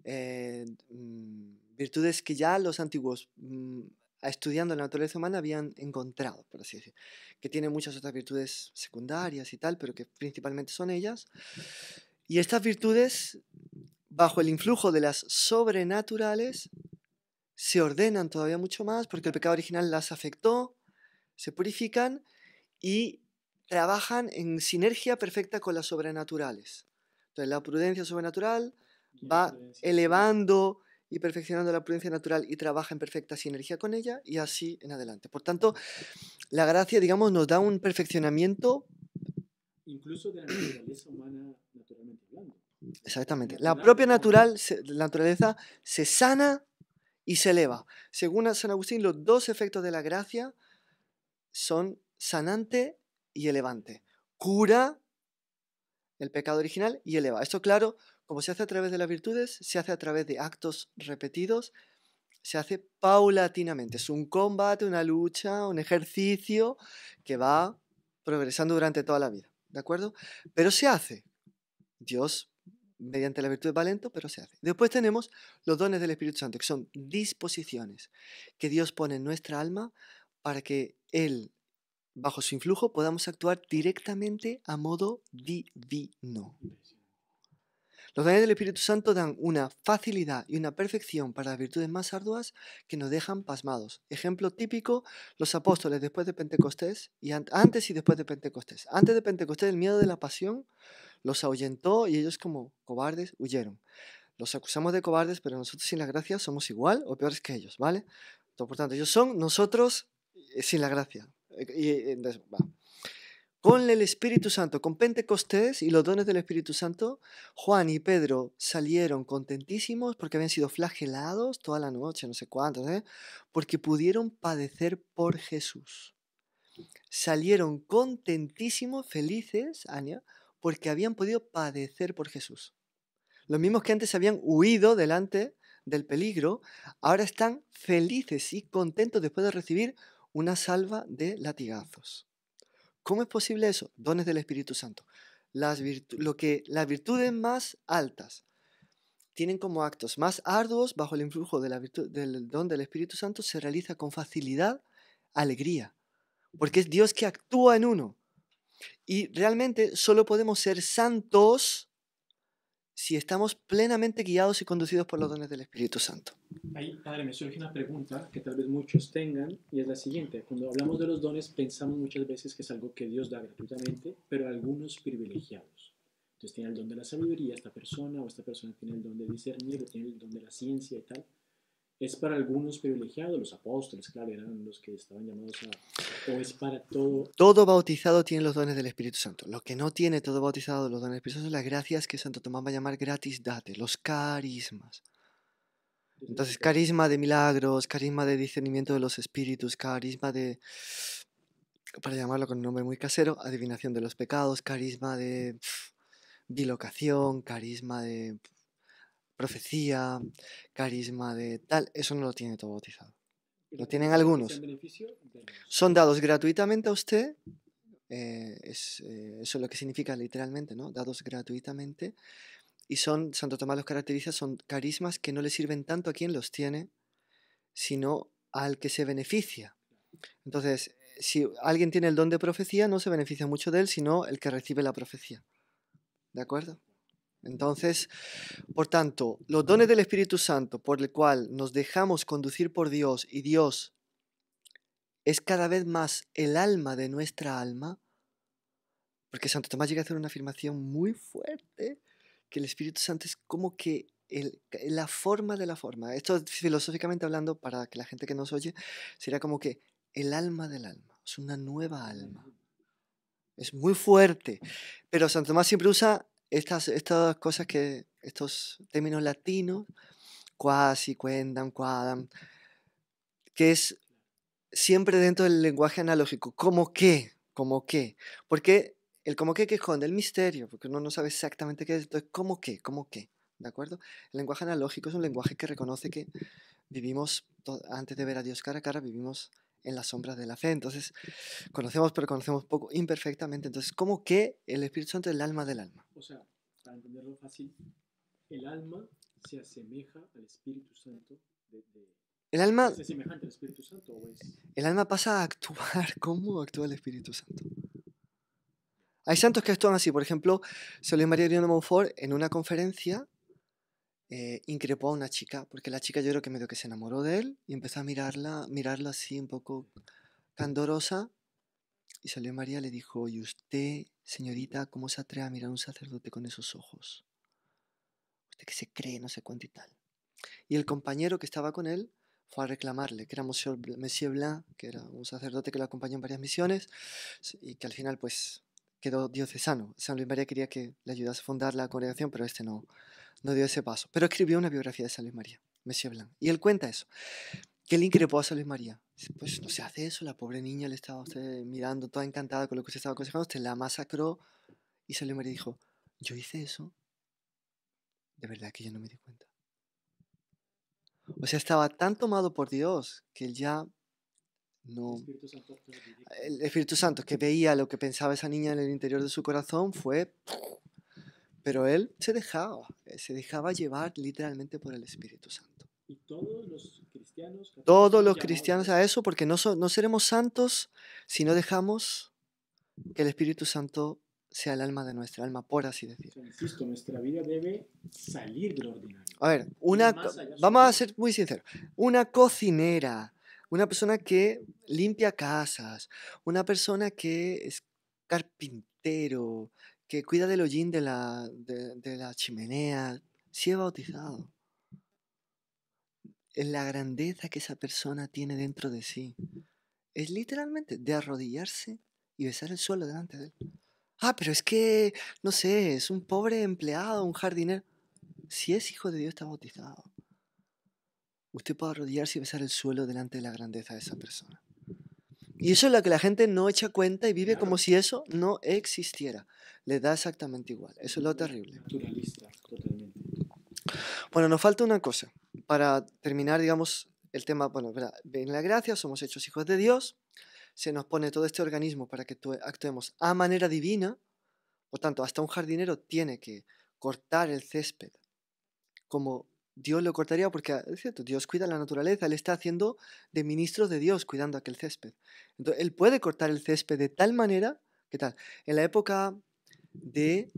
eh, mm, virtudes que ya los antiguos, mm, estudiando la naturaleza humana, habían encontrado, por así decir. Que tiene muchas otras virtudes secundarias y tal, pero que principalmente son ellas. Y estas virtudes, bajo el influjo de las sobrenaturales, se ordenan todavía mucho más porque el pecado original las afectó, se purifican y trabajan en sinergia perfecta con las sobrenaturales. Entonces la prudencia sobrenatural va elevando y perfeccionando la prudencia natural y trabaja en perfecta sinergia con ella y así en adelante. Por tanto, la gracia, digamos, nos da un perfeccionamiento. Incluso de la naturaleza humana naturalmente hablando. Exactamente. La propia natural, naturaleza se sana y se eleva. Según San Agustín, los dos efectos de la gracia son sanante y elevante. Cura el pecado original y eleva. Esto claro, como se hace a través de las virtudes, se hace a través de actos repetidos, se hace paulatinamente. Es un combate, una lucha, un ejercicio que va progresando durante toda la vida. ¿De acuerdo? Pero se hace. Dios mediante la virtud de valento, pero se hace. Después tenemos los dones del Espíritu Santo, que son disposiciones que Dios pone en nuestra alma para que Él, bajo su influjo, podamos actuar directamente a modo divino. Los dones del Espíritu Santo dan una facilidad y una perfección para las virtudes más arduas que nos dejan pasmados. Ejemplo típico, los apóstoles después de Pentecostés y antes y después de Pentecostés. Antes de Pentecostés el miedo de la pasión los ahuyentó y ellos como cobardes huyeron. Los acusamos de cobardes, pero nosotros sin la gracia somos igual o peores que ellos, ¿vale? Entonces, por tanto, ellos son nosotros eh, sin la gracia. Eh, y, eh, entonces, bueno. Con el Espíritu Santo, con Pentecostés y los dones del Espíritu Santo, Juan y Pedro salieron contentísimos porque habían sido flagelados toda la noche, no sé cuántos, ¿eh? porque pudieron padecer por Jesús. Salieron contentísimos, felices, Aña, porque habían podido padecer por Jesús. Los mismos que antes habían huido delante del peligro, ahora están felices y contentos después de recibir una salva de latigazos. ¿Cómo es posible eso? Dones del Espíritu Santo. Las, lo que, las virtudes más altas tienen como actos más arduos bajo el influjo del don del Espíritu Santo se realiza con facilidad, alegría, porque es Dios que actúa en uno. Y realmente solo podemos ser santos si estamos plenamente guiados y conducidos por los dones del Espíritu Santo. Ahí, padre, me surge una pregunta que tal vez muchos tengan y es la siguiente. Cuando hablamos de los dones pensamos muchas veces que es algo que Dios da gratuitamente, pero algunos privilegiados. Entonces tiene el don de la sabiduría esta persona o esta persona tiene el don de discernir tiene el don de la ciencia y tal. ¿Es para algunos privilegiados, los apóstoles, claro, eran los que estaban llamados a... ¿O es para todo? Todo bautizado tiene los dones del Espíritu Santo. Lo que no tiene todo bautizado los dones del Espíritu Santo son las gracias que Santo Tomás va a llamar gratis date, los carismas. Entonces, carisma de milagros, carisma de discernimiento de los espíritus, carisma de, para llamarlo con un nombre muy casero, adivinación de los pecados, carisma de dilocación, carisma de profecía, carisma de tal, eso no lo tiene todo bautizado. Lo tienen algunos. Son dados gratuitamente a usted, eh, eh, eso es lo que significa literalmente, ¿no? Dados gratuitamente. Y son, Santo Tomás los caracteriza, son carismas que no le sirven tanto a quien los tiene, sino al que se beneficia. Entonces, si alguien tiene el don de profecía, no se beneficia mucho de él, sino el que recibe la profecía. ¿De acuerdo? Entonces, por tanto, los dones del Espíritu Santo por el cual nos dejamos conducir por Dios y Dios es cada vez más el alma de nuestra alma, porque Santo Tomás llega a hacer una afirmación muy fuerte, que el Espíritu Santo es como que la forma de la forma. Esto filosóficamente hablando, para que la gente que nos oye, sería como que el alma del alma, es una nueva alma. Es muy fuerte, pero Santo Tomás siempre usa estas, estas cosas que, estos términos latinos, cuasi, cuentan, quadam, que es siempre dentro del lenguaje analógico, como qué, como qué, porque el como qué que esconde el misterio, porque uno no sabe exactamente qué es, es como qué, como qué, ¿de acuerdo? El lenguaje analógico es un lenguaje que reconoce que vivimos, antes de ver a Dios cara a cara, vivimos en las sombras de la fe. Entonces, conocemos, pero conocemos poco, imperfectamente. Entonces, ¿cómo que el Espíritu Santo es el alma del alma? O sea, para entenderlo fácil, el alma se asemeja al Espíritu Santo. el alma, pasa a actuar como actúa el Espíritu Santo. Hay santos que actúan así. Por ejemplo, Solís María Grión de Montfort, en una conferencia, eh, increpó a una chica, porque la chica yo creo que medio que se enamoró de él y empezó a mirarla, mirarla así un poco candorosa. Y salió María le dijo, ¿y usted, señorita, cómo se atreve a mirar a un sacerdote con esos ojos? Usted que se cree, no sé cuánto y tal. Y el compañero que estaba con él fue a reclamarle, que era Monsieur, Monsieur Blanc, que era un sacerdote que lo acompañó en varias misiones y que al final pues quedó diocesano. San Luis María quería que le ayudase a fundar la congregación, pero este no, no dio ese paso, pero escribió una biografía de Salomé María, Monsieur Blanc, y él cuenta eso, que le increpó a Salomé María. Pues no se hace eso, la pobre niña le estaba usted mirando, toda encantada con lo que se estaba aconsejando, usted la masacró, y Salomé María dijo, yo hice eso, de verdad que yo no me di cuenta. O sea, estaba tan tomado por Dios que él ya no... el Espíritu Santo que veía lo que pensaba esa niña en el interior de su corazón, fue pero él se dejaba, eh, se dejaba llevar literalmente por el Espíritu Santo. Y todos los cristianos. Todos los cristianos a eso, porque no, no seremos santos si no dejamos que el Espíritu Santo sea el alma de nuestra alma, por así decirlo. insisto, nuestra vida debe salir de lo ordinario. A ver, una, vamos a ser muy sinceros. Una cocinera, una persona que limpia casas, una persona que es carpintero, que cuida del hollín de la, de, la chimenea, si es bautizado. en la grandeza que esa persona tiene dentro de sí. Es literalmente de arrodillarse y besar el suelo delante de él. Ah, pero es que, no sé, es un pobre empleado, un jardinero. Si es hijo de Dios, está bautizado. Usted puede arrodillarse y besar el suelo delante de la grandeza de esa persona. Y eso es lo que la gente no echa cuenta y vive como si eso no existiera. Le da exactamente igual. Eso es lo terrible. Naturalista, Bueno, nos falta una cosa. Para terminar, digamos, el tema, bueno, ven la gracia somos hechos hijos de Dios. Se nos pone todo este organismo para que actuemos a manera divina. Por tanto, hasta un jardinero tiene que cortar el césped como Dios lo cortaría porque, ah, es cierto, Dios cuida la naturaleza, Él está haciendo de ministro de Dios cuidando aquel césped. Entonces, Él puede cortar el césped de tal manera, que tal? En la época de...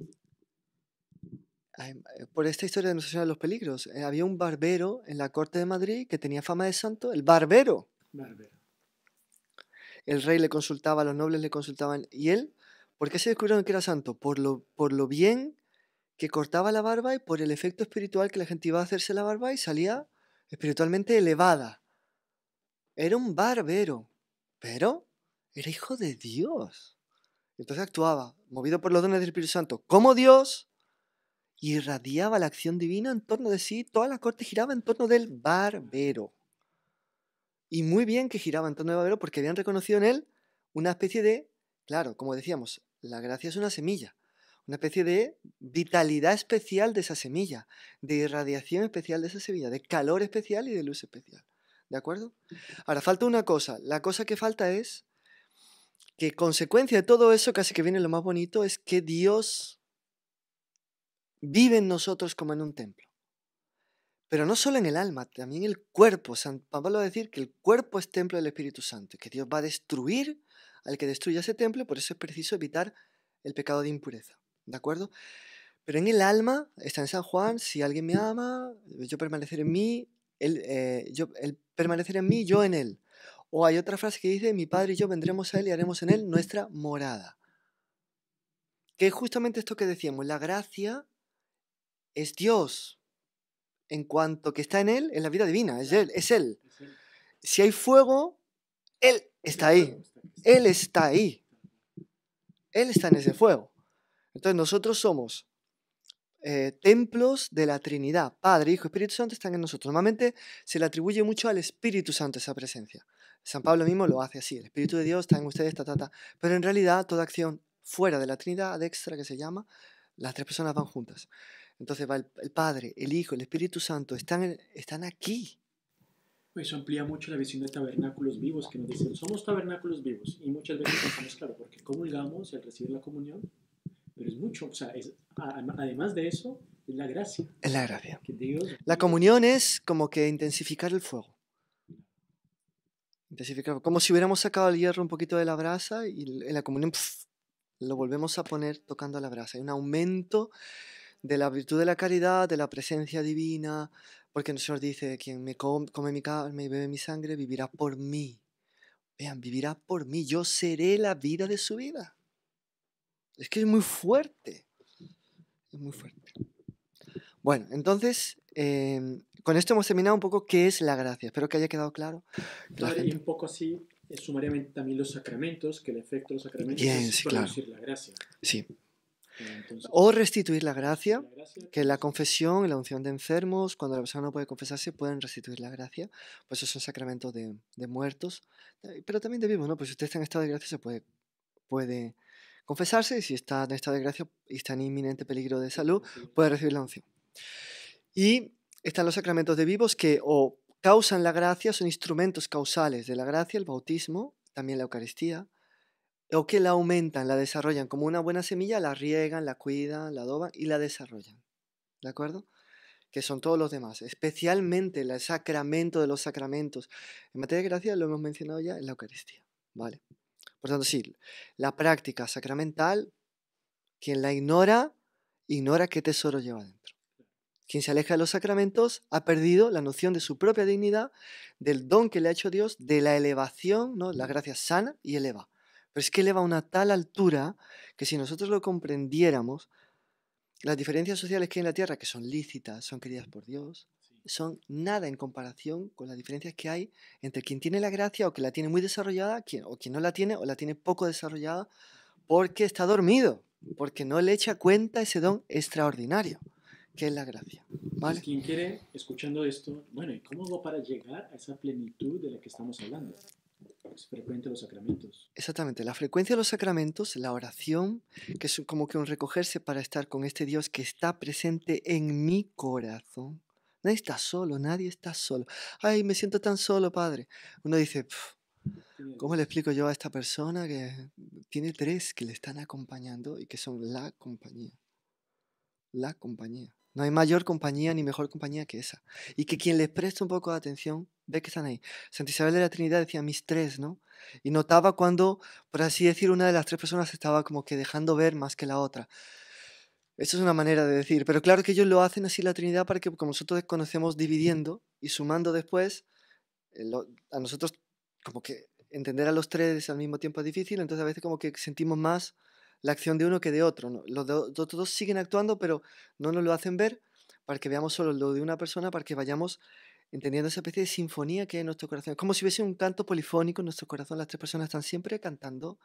Eh, por esta historia de Nuestra los Peligros, eh, había un barbero en la corte de Madrid que tenía fama de santo, el barbero. El rey le consultaba, los nobles le consultaban, y él, ¿por qué se descubrieron que era santo? Por lo, por lo bien que cortaba la barba y por el efecto espiritual que la gente iba a hacerse la barba y salía espiritualmente elevada. Era un barbero, pero era hijo de Dios. Entonces actuaba, movido por los dones del Espíritu Santo, como Dios, y irradiaba la acción divina en torno de sí. Toda la corte giraba en torno del barbero. Y muy bien que giraba en torno del barbero porque habían reconocido en él una especie de, claro, como decíamos, la gracia es una semilla una especie de vitalidad especial de esa semilla, de irradiación especial de esa semilla, de calor especial y de luz especial. ¿De acuerdo? Ahora, falta una cosa. La cosa que falta es que consecuencia de todo eso, casi que viene lo más bonito, es que Dios vive en nosotros como en un templo. Pero no solo en el alma, también el cuerpo. San Pablo va a decir que el cuerpo es templo del Espíritu Santo, que Dios va a destruir al que destruya ese templo, por eso es preciso evitar el pecado de impureza. ¿de acuerdo? Pero en el alma está en San Juan, si alguien me ama, yo permaneceré en mí, él, eh, yo, en mí, yo en él. O hay otra frase que dice, mi padre y yo vendremos a él y haremos en él nuestra morada. Que es justamente esto que decíamos, la gracia es Dios. En cuanto que está en él, en la vida divina, es él, es él. Si hay fuego, él está ahí. Él está ahí. Él está en ese fuego. Entonces nosotros somos eh, templos de la Trinidad. Padre, Hijo, Espíritu Santo están en nosotros. Normalmente se le atribuye mucho al Espíritu Santo esa presencia. San Pablo mismo lo hace así, el Espíritu de Dios está en ustedes, ta, ta, ta. Pero en realidad toda acción fuera de la Trinidad, de extra que se llama, las tres personas van juntas. Entonces va el, Padre, el Hijo, el Espíritu Santo, están, están aquí. Pues eso amplía mucho la visión de tabernáculos vivos, que nos dicen, somos tabernáculos vivos. Y muchas veces pensamos, claro, porque comulgamos al recibir la comunión, pero es mucho. además de eso, es la gracia. Es la gracia. La comunión es como que intensificar el fuego. Intensificar, como si hubiéramos sacado el hierro un poquito de la brasa y en la comunión lo volvemos a poner tocando la brasa. Hay un aumento de la virtud de la caridad, de la presencia divina, porque el Señor dice, quien me come mi carne y bebe mi sangre, vivirá por mí. Vean, vivirá por mí, yo seré la vida de su vida. Es que es muy fuerte. Es muy fuerte. Bueno, entonces, em, con esto hemos terminado un poco qué es la gracia. Espero que haya quedado claro. y un poco así, eh, sumariamente también los sacramentos, que el efecto de los sacramentos es sí, la gracia. Sí. o restituir la gracia, que la confesión y la unción de enfermos, cuando la persona no puede confesarse, pueden restituir la gracia. Pues eso son sacramentos de, de muertos, eh, pero también de vivos, ¿no? Pues si usted está en estado de gracia, se puede, puede confesarse y si está en estado de gracia y está en inminente peligro de salud, puede recibir la unción. Y están los sacramentos de vivos que o causan la gracia, son instrumentos causales de la gracia, el bautismo, también la Eucaristía, o que la aumentan, la desarrollan como una buena semilla, la riegan, la cuidan, la adoban y la desarrollan. ¿De acuerdo? Que son todos los demás, especialmente el sacramento de los sacramentos. En materia de gracia lo hemos mencionado ya en la Eucaristía. ¿Vale? Por tanto, sí, la práctica sacramental, quien la ignora, ignora qué tesoro lleva dentro. Quien se aleja de los sacramentos ha perdido la noción de su propia dignidad, del don que le ha hecho Dios, de la elevación, ¿no? la gracia sana y eleva. Pero es que eleva a una tal altura que si nosotros lo comprendiéramos, las diferencias sociales que hay en la tierra, que son lícitas, son queridas por Dios, son nada en comparación con las diferencias que hay entre quien tiene la gracia o que la tiene muy desarrollada quien, o quien no la tiene o la tiene poco desarrollada porque está dormido, porque no le echa cuenta ese don extraordinario que es la gracia. ¿vale? quien quiere, escuchando esto, bueno, ¿y cómo va para llegar a esa plenitud de la que estamos hablando? Es frecuente los sacramentos. Exactamente, la frecuencia de los sacramentos, la oración, que es como que un recogerse para estar con este Dios que está presente en mi corazón, Nadie está solo, nadie está solo. Ay, me siento tan solo, padre. Uno dice, ¿cómo le explico yo a esta persona que tiene tres que le están acompañando y que son la compañía? La compañía. No hay mayor compañía ni mejor compañía que esa. Y que quien les presta un poco de atención ve que están ahí. Santa Isabel de la Trinidad decía mis tres, ¿no? Y notaba cuando, por así decir, una de las tres personas estaba como que dejando ver más que la otra. Eso es una manera de decir, pero claro que ellos lo hacen así la Trinidad para que, como nosotros desconocemos dividiendo y sumando después, eh, a nosotros como que entender a los tres al mismo tiempo es difícil, entonces a veces como que sentimos más la acción de uno que de otro. Los, dos, los siguen actuando, pero no nos lo hacen ver para que veamos solo lo de una persona, para que vayamos entendiendo esa especie de sinfonía que hay en nuestro corazón. como si hubiese un canto polifónico en nuestro corazón. Las tres personas están siempre cantando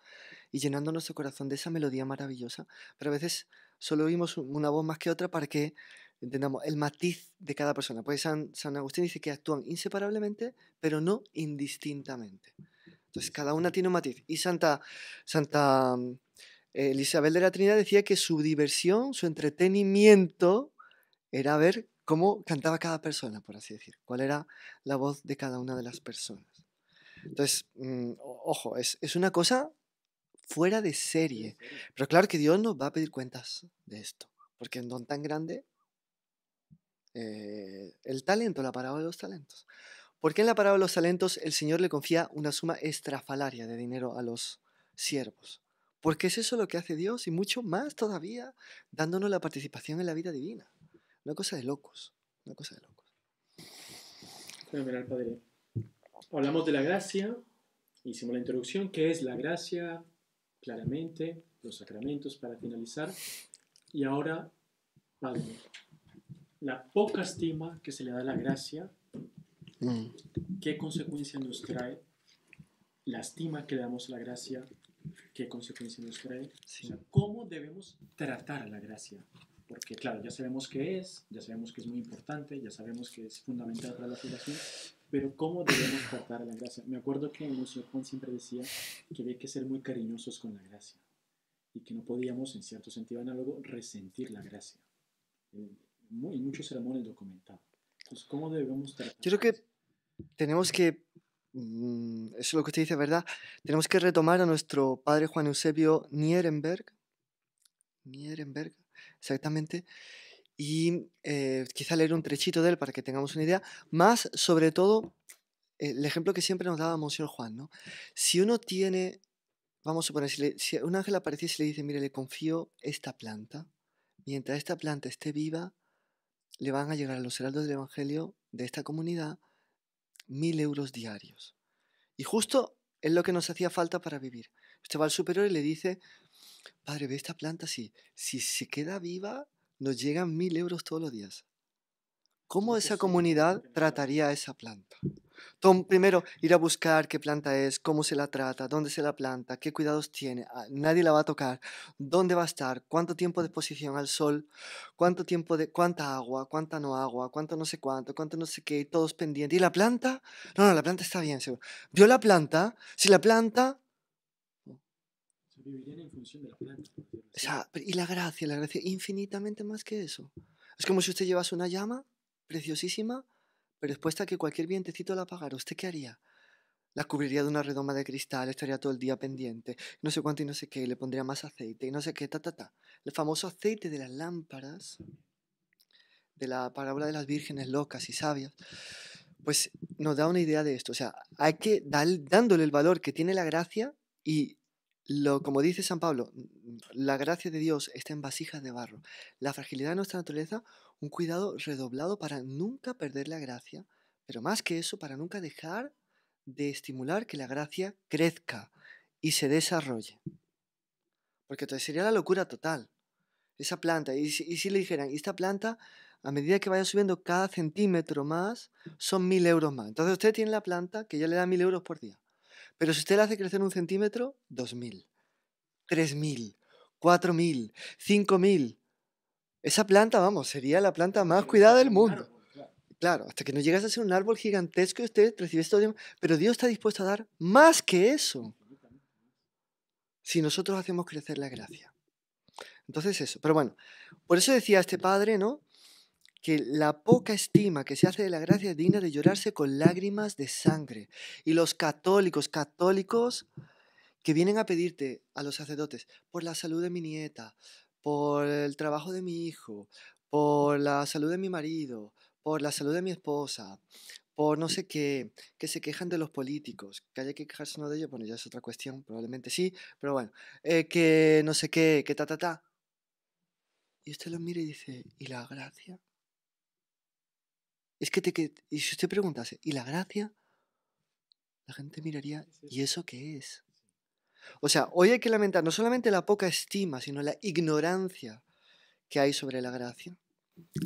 y llenando nuestro corazón de esa melodía maravillosa. Pero a veces solo vimos una voz más que otra para que entendamos el matiz de cada persona. Pues San, Agustín dice que actúan inseparablemente, pero no indistintamente. Entonces, cada una tiene un matiz. Y Santa, Santa mm, Isabel de la Trinidad decía que su diversión, su entretenimiento, era ver cómo cantaba cada persona, por así decir, cuál era la voz de cada una de las personas. Entonces, mm, ojo, es, es, una cosa fuera de serie. Pero claro que Dios nos va a pedir cuentas de esto, porque en don tan grande, eh, el talento, la parábola de los talentos. Porque en la parábola de los talentos el Señor le confía una suma estrafalaria de dinero a los siervos. Porque es eso lo que hace Dios y mucho más todavía, dándonos la participación en la vida divina. Una cosa de locos, una cosa de locos. Fenomenal, Padre. Hablamos de la gracia, hicimos la introducción, ¿qué es la gracia? claramente los sacramentos para finalizar. Y ahora, Padre, la poca estima que se le da a la gracia, mm. ¿qué consecuencia nos trae? La estima que le damos a la gracia, ¿qué consecuencia nos trae? ¿Cómo debemos tratar a la gracia? Porque claro, ya sabemos qué es, ya sabemos que es muy importante, ya sabemos que es fundamental para la salvación, pero ¿cómo debemos tratar a la gracia? Me acuerdo que el Museo Juan siempre decía que había que ser muy cariñosos con la gracia y que no podíamos, en cierto sentido análogo, resentir la gracia. Eh, en muchos sermones documentados. Entonces, ¿cómo debemos tratar? Yo creo que tenemos que, mm, eso es lo que usted dice, ¿verdad? Tenemos que retomar a nuestro padre Juan Eusebio Nierenberg, Nierenberg, exactamente, y eh, quizá leer un trechito de él para que tengamos una idea, más sobre todo eh, el ejemplo que siempre nos daba Monseñor Juan, ¿no? Si uno tiene, vamos a suponer, si, un ángel aparece y le dice, mire, le confío esta planta, mientras esta planta esté viva, le van a llegar a los heraldos del Evangelio de esta comunidad mil euros diarios. Y justo es lo que nos hacía falta para vivir. Usted va al superior y le dice, padre, ve esta planta, si, si se queda viva, nos llegan mil euros todos los días. ¿Cómo esa comunidad trataría a esa planta? Tom, primero, ir a buscar qué planta es, cómo se la trata, dónde se la planta, qué cuidados tiene, ah, nadie la va a tocar, dónde va a estar, cuánto tiempo de exposición al sol, cuánto tiempo de, cuánta agua, cuánta no agua, cuánto no sé cuánto, cuánto no sé qué, todos pendientes. ¿Y la planta? No, no, la planta está bien, seguro. Vio la planta, si la planta y la gracia, la gracia, infinitamente más que eso. Es como si usted llevase una llama preciosísima, pero expuesta a que cualquier vientecito la apagara. ¿Usted qué haría? La cubriría de una redoma de cristal, estaría todo el día pendiente, no sé cuánto y no sé qué, le pondría más aceite y no sé qué, ta, ta, ta. El famoso aceite de las lámparas, de la parábola de las vírgenes locas y sabias, pues nos da una idea de esto. O sea, hay que dar, dándole el valor que tiene la gracia y lo, como dice San Pablo, la gracia de Dios está en vasijas de barro. La fragilidad de nuestra naturaleza, un cuidado redoblado para nunca perder la gracia, pero más que eso, para nunca dejar de estimular que la gracia crezca y se desarrolle. Porque entonces sería la locura total. Esa planta, y si, le dijeran, esta planta, a medida que vaya subiendo cada centímetro más, son mil euros más. Entonces usted tiene la planta que ya le da mil euros por día. Pero si usted la hace crecer un centímetro, 2.000, 3.000, 4.000, 5.000. Esa planta, vamos, sería la planta más cuidada del mundo. Claro, hasta que no llegas a ser un árbol gigantesco y usted recibe todo. Este pero Dios está dispuesto a dar más que eso. Si nosotros hacemos crecer la gracia. Entonces eso. Pero bueno, por eso decía este padre, ¿no? que la poca estima que se hace de la gracia es digna de llorarse con lágrimas de sangre. Y los católicos, católicos que vienen a pedirte a los sacerdotes por la salud de mi nieta, por el trabajo de mi hijo, por la salud de mi marido, por la salud de mi esposa, por no sé qué, que se quejan de los políticos, que haya que quejarse uno de ellos, bueno, ya es otra cuestión, probablemente sí, pero bueno, eh, que no sé qué, que ta, ta, ta. Y usted lo mira y dice, ¿y la gracia? Es que te que y si usted preguntase, ¿y la gracia? La gente miraría, ¿y eso qué es? O sea, hoy hay que lamentar no solamente la poca estima, sino la ignorancia que hay sobre la gracia.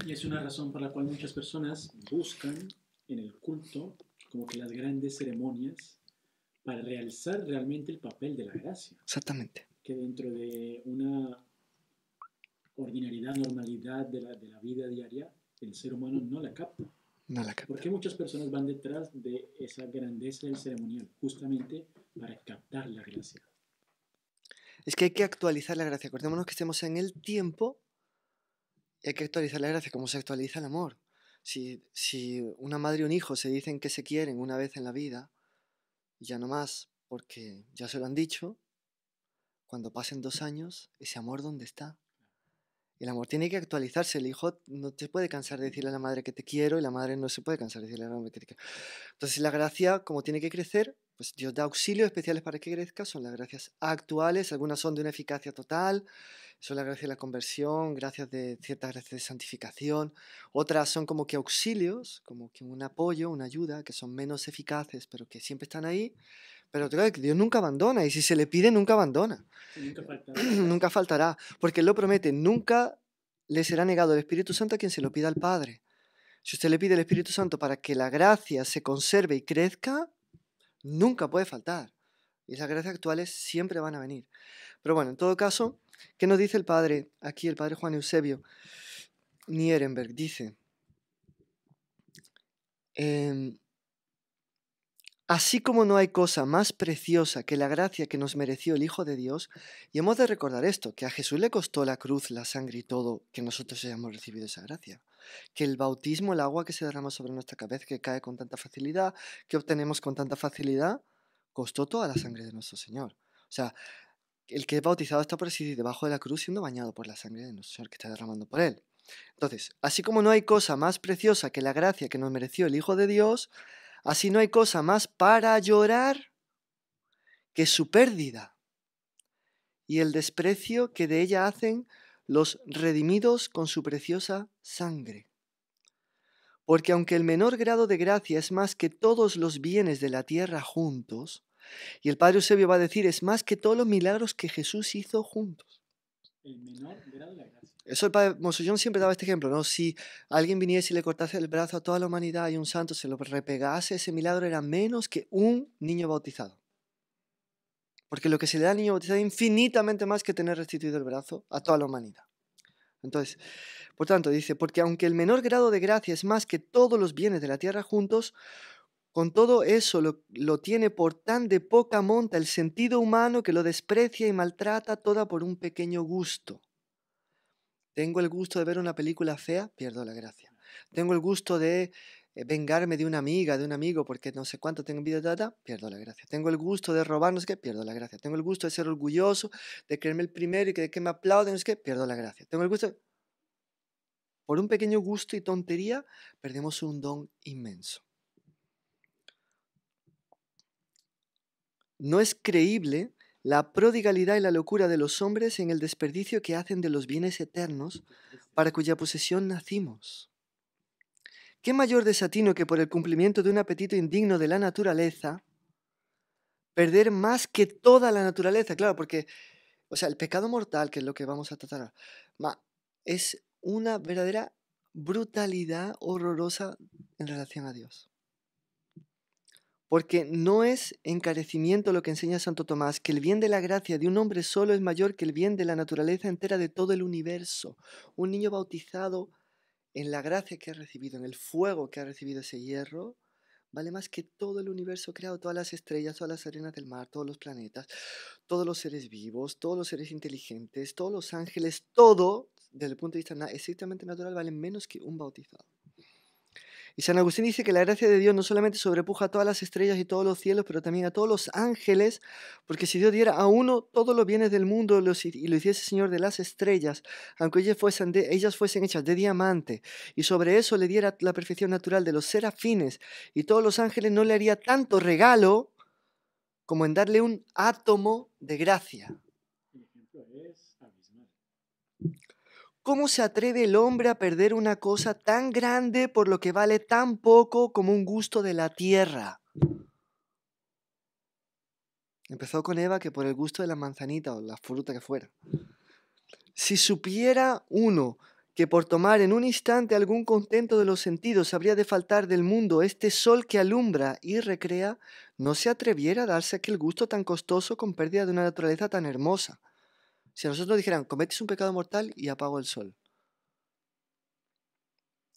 Y es una razón por la cual muchas personas buscan en el culto como que las grandes ceremonias para realzar realmente el papel de la gracia. Exactamente. Que dentro de una ordinariedad, normalidad de la, de la vida diaria, el ser humano no la capta. ¿Por la Porque muchas personas van detrás de esa grandeza del ceremonial, justamente para captar la gracia. Es que hay que actualizar la gracia. Acordémonos que estemos en el tiempo y hay que actualizar la gracia, como se actualiza el amor. Si, si una madre y un hijo se dicen que se quieren una vez en la vida, ya no más, porque ya se lo han dicho, cuando pasen dos años, ese amor, ¿dónde está? el amor tiene que actualizarse. El hijo no te puede cansar de decirle a la madre que te quiero y la madre no se puede cansar de decirle a la madre que te quiero. Entonces la gracia, como tiene que crecer, pues Dios da auxilios especiales para que crezca. Son las gracias actuales, algunas son de una eficacia total, son las gracias de la conversión, gracias de ciertas gracias de santificación. Otras son como que auxilios, como que un apoyo, una ayuda, que son menos eficaces, pero que siempre están ahí. Pero que Dios nunca abandona y si se le pide, nunca abandona. Nunca faltará. nunca faltará. porque Él lo promete, nunca le será negado el Espíritu Santo a quien se lo pida al Padre. Si usted le pide el Espíritu Santo para que la gracia se conserve y crezca, nunca puede faltar. Y esas gracias actuales siempre van a venir. Pero bueno, en todo caso, ¿qué nos dice el Padre aquí, el Padre Juan Eusebio Nierenberg? Dice, em, Así como no hay cosa más preciosa que la gracia que nos mereció el Hijo de Dios, y hemos de recordar esto, que a Jesús le costó la cruz, la sangre y todo que nosotros hayamos recibido esa gracia, que el bautismo, el agua que se derrama sobre nuestra cabeza, que cae con tanta facilidad, que obtenemos con tanta facilidad, costó toda la sangre de nuestro Señor. O sea, el que es bautizado está por así debajo de la cruz siendo bañado por la sangre de nuestro Señor que está derramando por él. Entonces, así como no hay cosa más preciosa que la gracia que nos mereció el Hijo de Dios, Así no hay cosa más para llorar que su pérdida y el desprecio que de ella hacen los redimidos con su preciosa sangre. Porque aunque el menor grado de gracia es más que todos los bienes de la tierra juntos, y el Padre Eusebio va a decir, es más que todos los milagros que Jesús hizo juntos el menor grado de la gracia. Eso el padre siempre daba este ejemplo, ¿no? Si alguien viniese y le cortase el brazo a toda la humanidad y un santo se lo repegase, ese milagro era menos que un niño bautizado. Porque lo que se le da al niño bautizado es infinitamente más que tener restituido el brazo a toda la humanidad. Entonces, por tanto, dice, porque aunque el menor grado de gracia es más que todos los bienes de la tierra juntos, con todo eso lo, tiene por tan de poca monta el sentido humano que lo desprecia y maltrata toda por un pequeño gusto. Tengo el gusto de ver una película fea, pierdo la gracia. Tengo el gusto de eh, vengarme de una amiga, de un amigo, porque no sé cuánto tengo vida, data, pierdo la gracia. Tengo el gusto de robar, no sé qué, pierdo la gracia. Tengo el gusto de ser orgulloso, de creerme el primero y que, de que me aplauden, no sé qué, pierdo la gracia. Tengo el gusto... De... Por un pequeño gusto y tontería perdemos un don inmenso. No es creíble la prodigalidad y la locura de los hombres en el desperdicio que hacen de los bienes eternos para cuya posesión nacimos. ¿Qué mayor desatino que por el cumplimiento de un apetito indigno de la naturaleza perder más que toda la naturaleza? Claro, porque, o sea, el pecado mortal, que es lo que vamos a tratar, es una verdadera brutalidad horrorosa en relación a Dios. Porque no es encarecimiento lo que enseña Santo Tomás, que el bien de la gracia de un hombre solo es mayor que el bien de la naturaleza entera de todo el universo. Un niño bautizado en la gracia que ha recibido, en el fuego que ha recibido ese hierro, vale más que todo el universo creado, todas las estrellas, todas las arenas del mar, todos los planetas, todos los seres vivos, todos los seres inteligentes, todos los ángeles, todo, desde el punto de vista estrictamente natural, vale menos que un bautizado. Y San Agustín dice que la gracia de Dios no solamente sobrepuja a todas las estrellas y todos los cielos, pero también a todos los ángeles, porque si Dios diera a uno todos los bienes del mundo y lo hiciese Señor de las estrellas, aunque ellas fuesen, de, ellas fuesen hechas de diamante, y sobre eso le diera la perfección natural de los serafines y todos los ángeles, no le haría tanto regalo como en darle un átomo de gracia. ¿Cómo se atreve el hombre a perder una cosa tan grande por lo que vale tan poco como un gusto de la tierra? Empezó con Eva que por el gusto de la manzanita o la fruta que fuera. Si supiera uno que por tomar en un instante algún contento de los sentidos habría de faltar del mundo este sol que alumbra y recrea, no se atreviera a darse aquel gusto tan costoso con pérdida de una naturaleza tan hermosa. Si a nosotros nos dijeran, cometes un pecado mortal y apago el sol.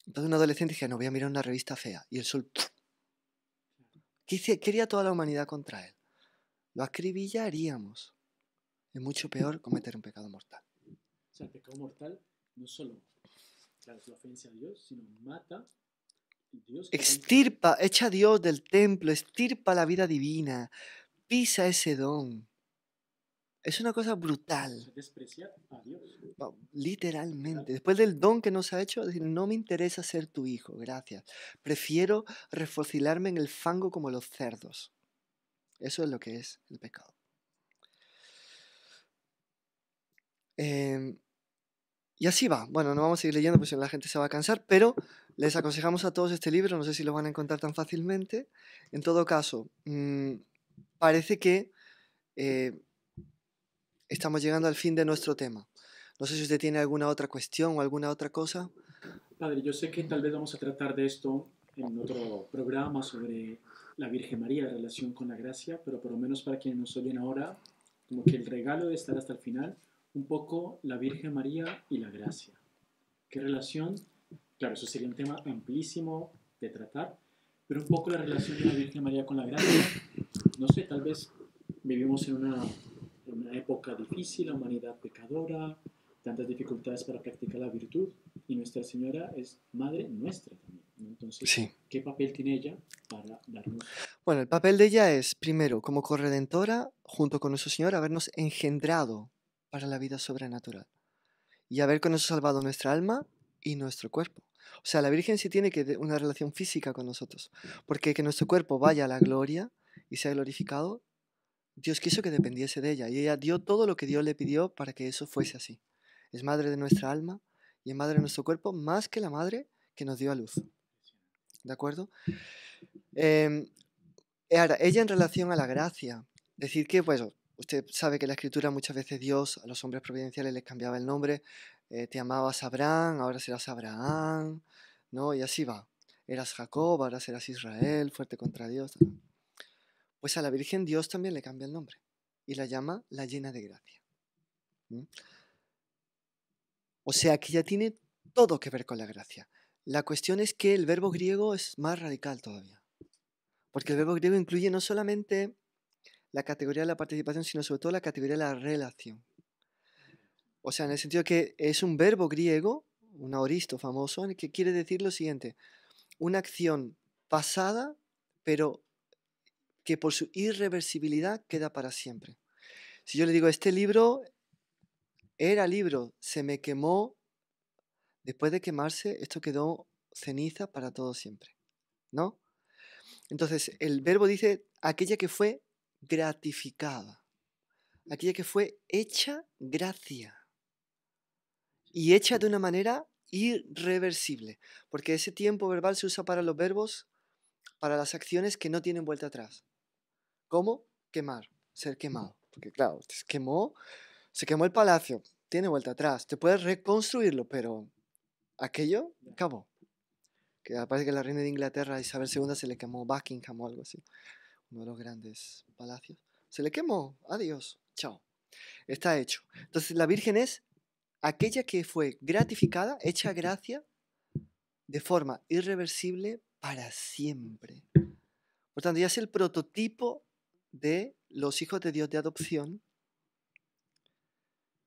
Entonces un adolescente dijera, no, voy a mirar una revista fea. Y el sol... ¿Qué quería toda la humanidad contra él? Lo acribillaríamos. Es mucho peor cometer un pecado mortal. O sea, el pecado mortal no solo la ofensa a Dios, sino mata extirpa, echa a Dios del templo, extirpa la vida divina, pisa ese don. Es una cosa brutal. Despreciar a Dios. Literalmente. Después del don que nos ha hecho, no me interesa ser tu hijo, gracias. Prefiero refocilarme en el fango como los cerdos. Eso es lo que es el pecado. Em, y así va. Bueno, no vamos a seguir leyendo porque la gente se va a cansar, pero les aconsejamos a todos este libro. No sé si lo van a encontrar tan fácilmente. En todo caso, mm, parece que eh, estamos llegando al fin de nuestro tema. No sé si usted tiene alguna otra cuestión o alguna otra cosa. Padre, yo sé que tal vez vamos a tratar de esto en otro programa sobre la Virgen María, relación con la gracia, pero por lo menos para quienes nos oyen ahora, como que el regalo de estar hasta el final, un poco la Virgen María y la gracia. ¿Qué relación? Claro, eso sería un tema amplísimo de tratar, pero un poco la relación de la Virgen María con la gracia. No sé, tal vez vivimos en una una época difícil, la humanidad pecadora, tantas dificultades para practicar la virtud, y Nuestra Señora es madre nuestra también. Entonces, ¿qué papel tiene ella para darnos? Bueno, el papel de ella es, primero, como corredentora, junto con nuestro Señor, habernos engendrado para la vida sobrenatural y haber con eso salvado nuestra alma y nuestro cuerpo. O sea, la Virgen sí tiene que una relación física con nosotros, porque que nuestro cuerpo vaya a la gloria y sea glorificado Dios quiso que dependiese de ella y ella dio todo lo que Dios le pidió para que eso mm. fuese así. Es madre de nuestra alma y es madre de nuestro cuerpo más que la madre que nos dio a luz. ¿De acuerdo? Em, ahora, ella en relación a la gracia, decir que, bueno, usted sabe que en la escritura muchas veces Dios a los hombres providenciales les cambiaba el nombre, eh, te llamabas Abraham, ahora serás Abraham, ¿no? Y así va. Eras Jacob, ahora serás Israel, fuerte contra Dios. Pues a la Virgen Dios también le cambia el nombre y la llama la llena de gracia. O sea que ya tiene todo que ver con la gracia. La cuestión es que el verbo griego es más radical todavía. Porque el verbo griego incluye no solamente la categoría de la participación, sino sobre todo la categoría de la relación. O sea, en el sentido que es un verbo griego, un aoristo famoso, en el que quiere decir lo siguiente, una acción pasada, pero que por su irreversibilidad queda para siempre. Si yo le digo, este libro era libro, se me quemó, después de quemarse, esto quedó ceniza para todo siempre. ¿No? Entonces, el verbo dice aquella que fue gratificada, aquella que fue hecha gracia y hecha de una manera irreversible, porque ese tiempo verbal se usa para los verbos, para las acciones que no tienen vuelta atrás. ¿Cómo? Quemar, ser quemado. Porque claro, se quemó, se quemó el palacio, tiene vuelta atrás, te puedes reconstruirlo, pero aquello acabó. Que parece que la reina de Inglaterra, Isabel II, se le quemó Buckingham o algo así, uno de los grandes palacios. Se le quemó, adiós, chao. Está hecho. Entonces la Virgen es aquella que fue gratificada, hecha gracia de forma irreversible para siempre. Por tanto, ya es el prototipo de los hijos de Dios de adopción,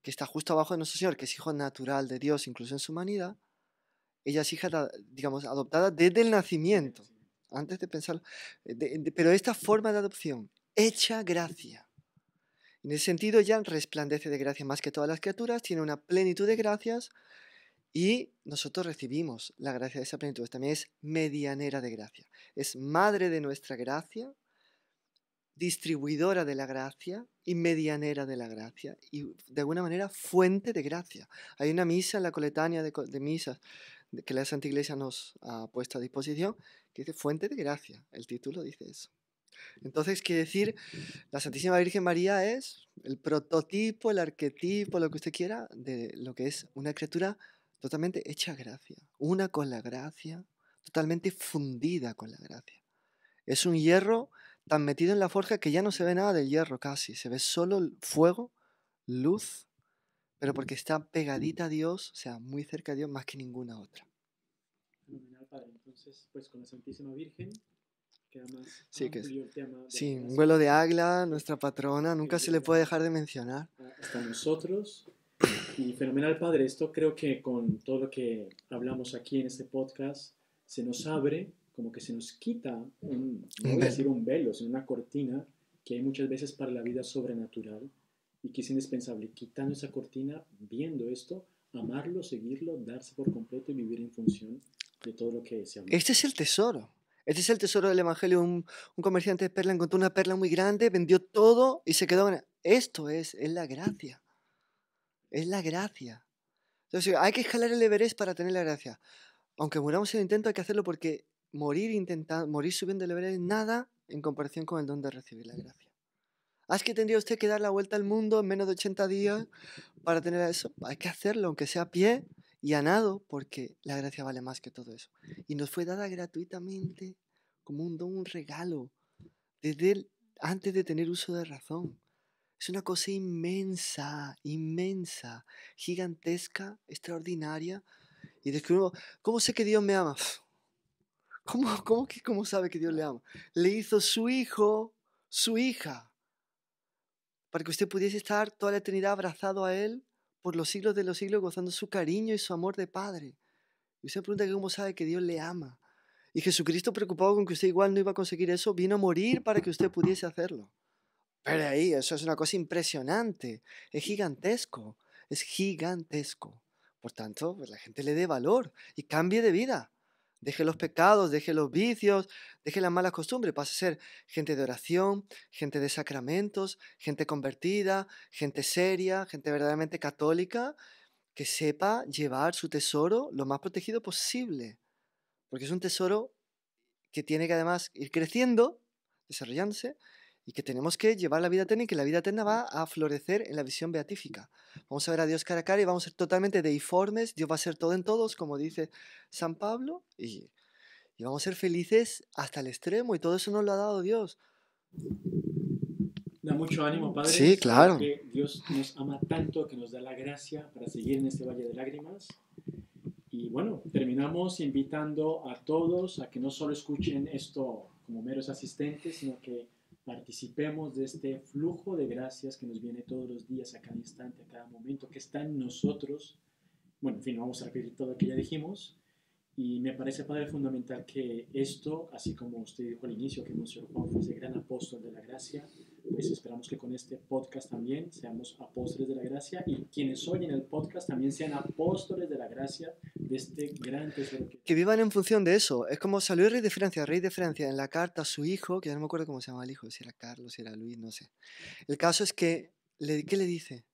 que está justo abajo de nuestro Señor, que es hijo natural de Dios, incluso en su humanidad, ella es hija, digamos, adoptada desde el nacimiento, antes de pensar, pero esta forma de adopción, hecha gracia. En ese sentido, ya resplandece de gracia más que todas las criaturas, tiene una plenitud de gracias y nosotros recibimos la gracia de esa plenitud. También es medianera de gracia, es madre de nuestra gracia, distribuidora de la gracia y medianera de la gracia y de alguna manera fuente de gracia. Hay una misa la coletánea de, de misas que la Santa Iglesia nos ha puesto a disposición que dice fuente de gracia. El título dice eso. Entonces, quiere decir, la Santísima Virgen María es el prototipo, el arquetipo, lo que usted quiera, de lo que es una criatura totalmente hecha gracia, una con la gracia, totalmente fundida con la gracia. Es un hierro tan metido en la forja que ya no se ve nada del hierro casi, se ve solo fuego, luz, pero porque está mm. pegadita a Dios, o sea, muy cerca de Dios más que ninguna otra. Fenomenal, Padre. Entonces, pues con la Santísima Virgen, que además sí, que es, un vuelo de águila, nuestra patrona, nunca se le puede dejar de mencionar. Hasta nosotros. Y fenomenal, Padre, esto creo que con todo lo que hablamos aquí en este podcast, se nos abre como que se nos quita un, no voy a decir un velo, sino una cortina que hay muchas veces para la vida sobrenatural y que es indispensable quitando esa cortina, viendo esto, amarlo, seguirlo, darse por completo y vivir en función de todo lo que deseamos. Este es el tesoro. Este es el tesoro del Evangelio. Un, un comerciante de perla encontró una perla muy grande, vendió todo y se quedó Esto es, es la gracia. Es la gracia. Entonces, hay que escalar el Everest para tener la gracia. Aunque muramos en el intento, hay que hacerlo porque morir morir subiendo el es nada en comparación con el don de recibir la mm. gracia. ¿Has que tendría usted que dar la vuelta al mundo en menos de 80 días para tener eso? Hay que hacerlo, aunque sea a pie y a nado, porque la gracia vale más que todo eso. Y nos fue dada gratuitamente como un don, un regalo, desde antes de tener uso de razón. Es una cosa inmensa, inmensa, gigantesca, extraordinaria. Y descubro, ¿cómo sé que Dios me ama? ¿Cómo, sabe que Dios le ama? Le hizo su hijo, su hija, para que usted pudiese estar toda la eternidad abrazado a Él por los siglos de los siglos, gozando su cariño y su amor de Padre. Y usted pregunta cómo sabe que Dios le ama. Y Jesucristo, preocupado con que usted igual no iba a conseguir eso, vino a morir para que usted pudiese hacerlo. Pero ahí, eso es una cosa impresionante, es gigantesco, es gigantesco. Por tanto, pues, la gente le dé valor y cambie de vida. Deje los pecados, deje los vicios, deje las malas costumbres. Pase a ser gente de oración, gente de sacramentos, gente convertida, gente seria, gente verdaderamente católica, que sepa llevar su tesoro lo más protegido posible. Porque es un tesoro que tiene que además ir creciendo, desarrollándose, y que tenemos que llevar la vida eterna y que la vida eterna va a florecer en la visión beatífica. Vamos a ver a Dios cara a cara y vamos a ser totalmente deiformes, Dios va a ser todo en todos, como dice San Pablo, y, y vamos a ser felices hasta el extremo y todo eso nos lo ha dado Dios. Da mucho ánimo, Padre. Sí, claro. Dios nos ama tanto que nos da la gracia para seguir en este valle de lágrimas. Y bueno, terminamos invitando a todos a que no solo escuchen esto como meros asistentes, sino que participemos de este flujo de gracias que nos viene todos los días, a cada instante, a cada momento, que está en nosotros. Bueno, en fin, vamos a repetir todo lo que ya dijimos. Y me parece, Padre, fundamental que esto, así como usted dijo al inicio, que Mons. Juan fue ese gran apóstol de la gracia, pues esperamos que con este podcast también seamos apóstoles de la gracia y quienes oyen el podcast también sean apóstoles de la gracia de este gran Que, vivan en función de eso. Es como salió el rey de Francia, el rey de Francia, en la carta a su hijo, que ya no me acuerdo cómo se llamaba el hijo, si era Carlos, si era Luis, no sé. El caso es que, ¿qué le dice?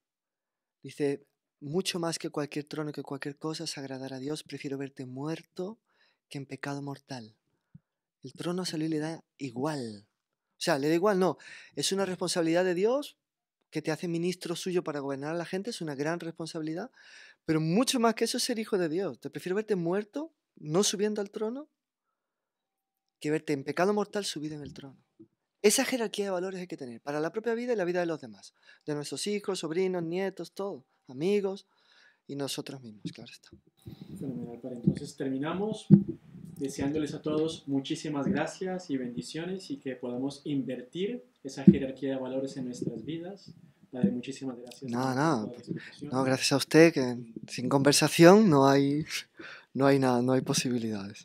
Dice, mucho más que cualquier trono, que cualquier cosa, es agradar a Dios, prefiero verte muerto que en pecado mortal. El trono salió y le da igual. O sea, le da igual, no. Es una responsabilidad de Dios que te hace ministro suyo para gobernar a la gente, es una gran responsabilidad, pero mucho más que eso es ser hijo de Dios. Te prefiero verte muerto, no subiendo al trono, que verte en pecado mortal subido en el trono. Esa jerarquía de valores hay que tener para la propia vida y la vida de los demás, de nuestros hijos, sobrinos, nietos, todos, amigos y nosotros mismos, claro está. Fenomenal, para entonces terminamos deseándoles a todos muchísimas gracias y bendiciones y que podamos invertir esa jerarquía de valores en nuestras vidas. La de muchísimas gracias. Nada, nada. Pues, no, gracias a usted, que sin conversación no hay, no hay nada, no hay posibilidades.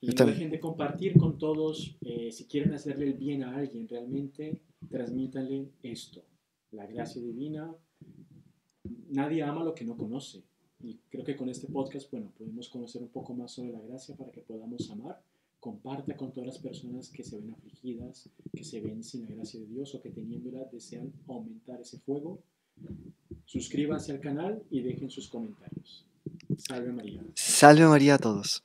Y no dejen compartir con todos, eh, si quieren hacerle el bien a alguien, realmente transmítanle esto, la gracia divina. Nadie ama lo que no conoce. Y creo que con este podcast, bueno, podemos conocer un poco más sobre la gracia para que podamos amar. Comparta con todas las personas que se ven afligidas, que se ven sin la gracia de Dios o que teniéndola desean aumentar ese fuego. Suscríbanse al canal y dejen sus comentarios. Salve María. Salve María a todos.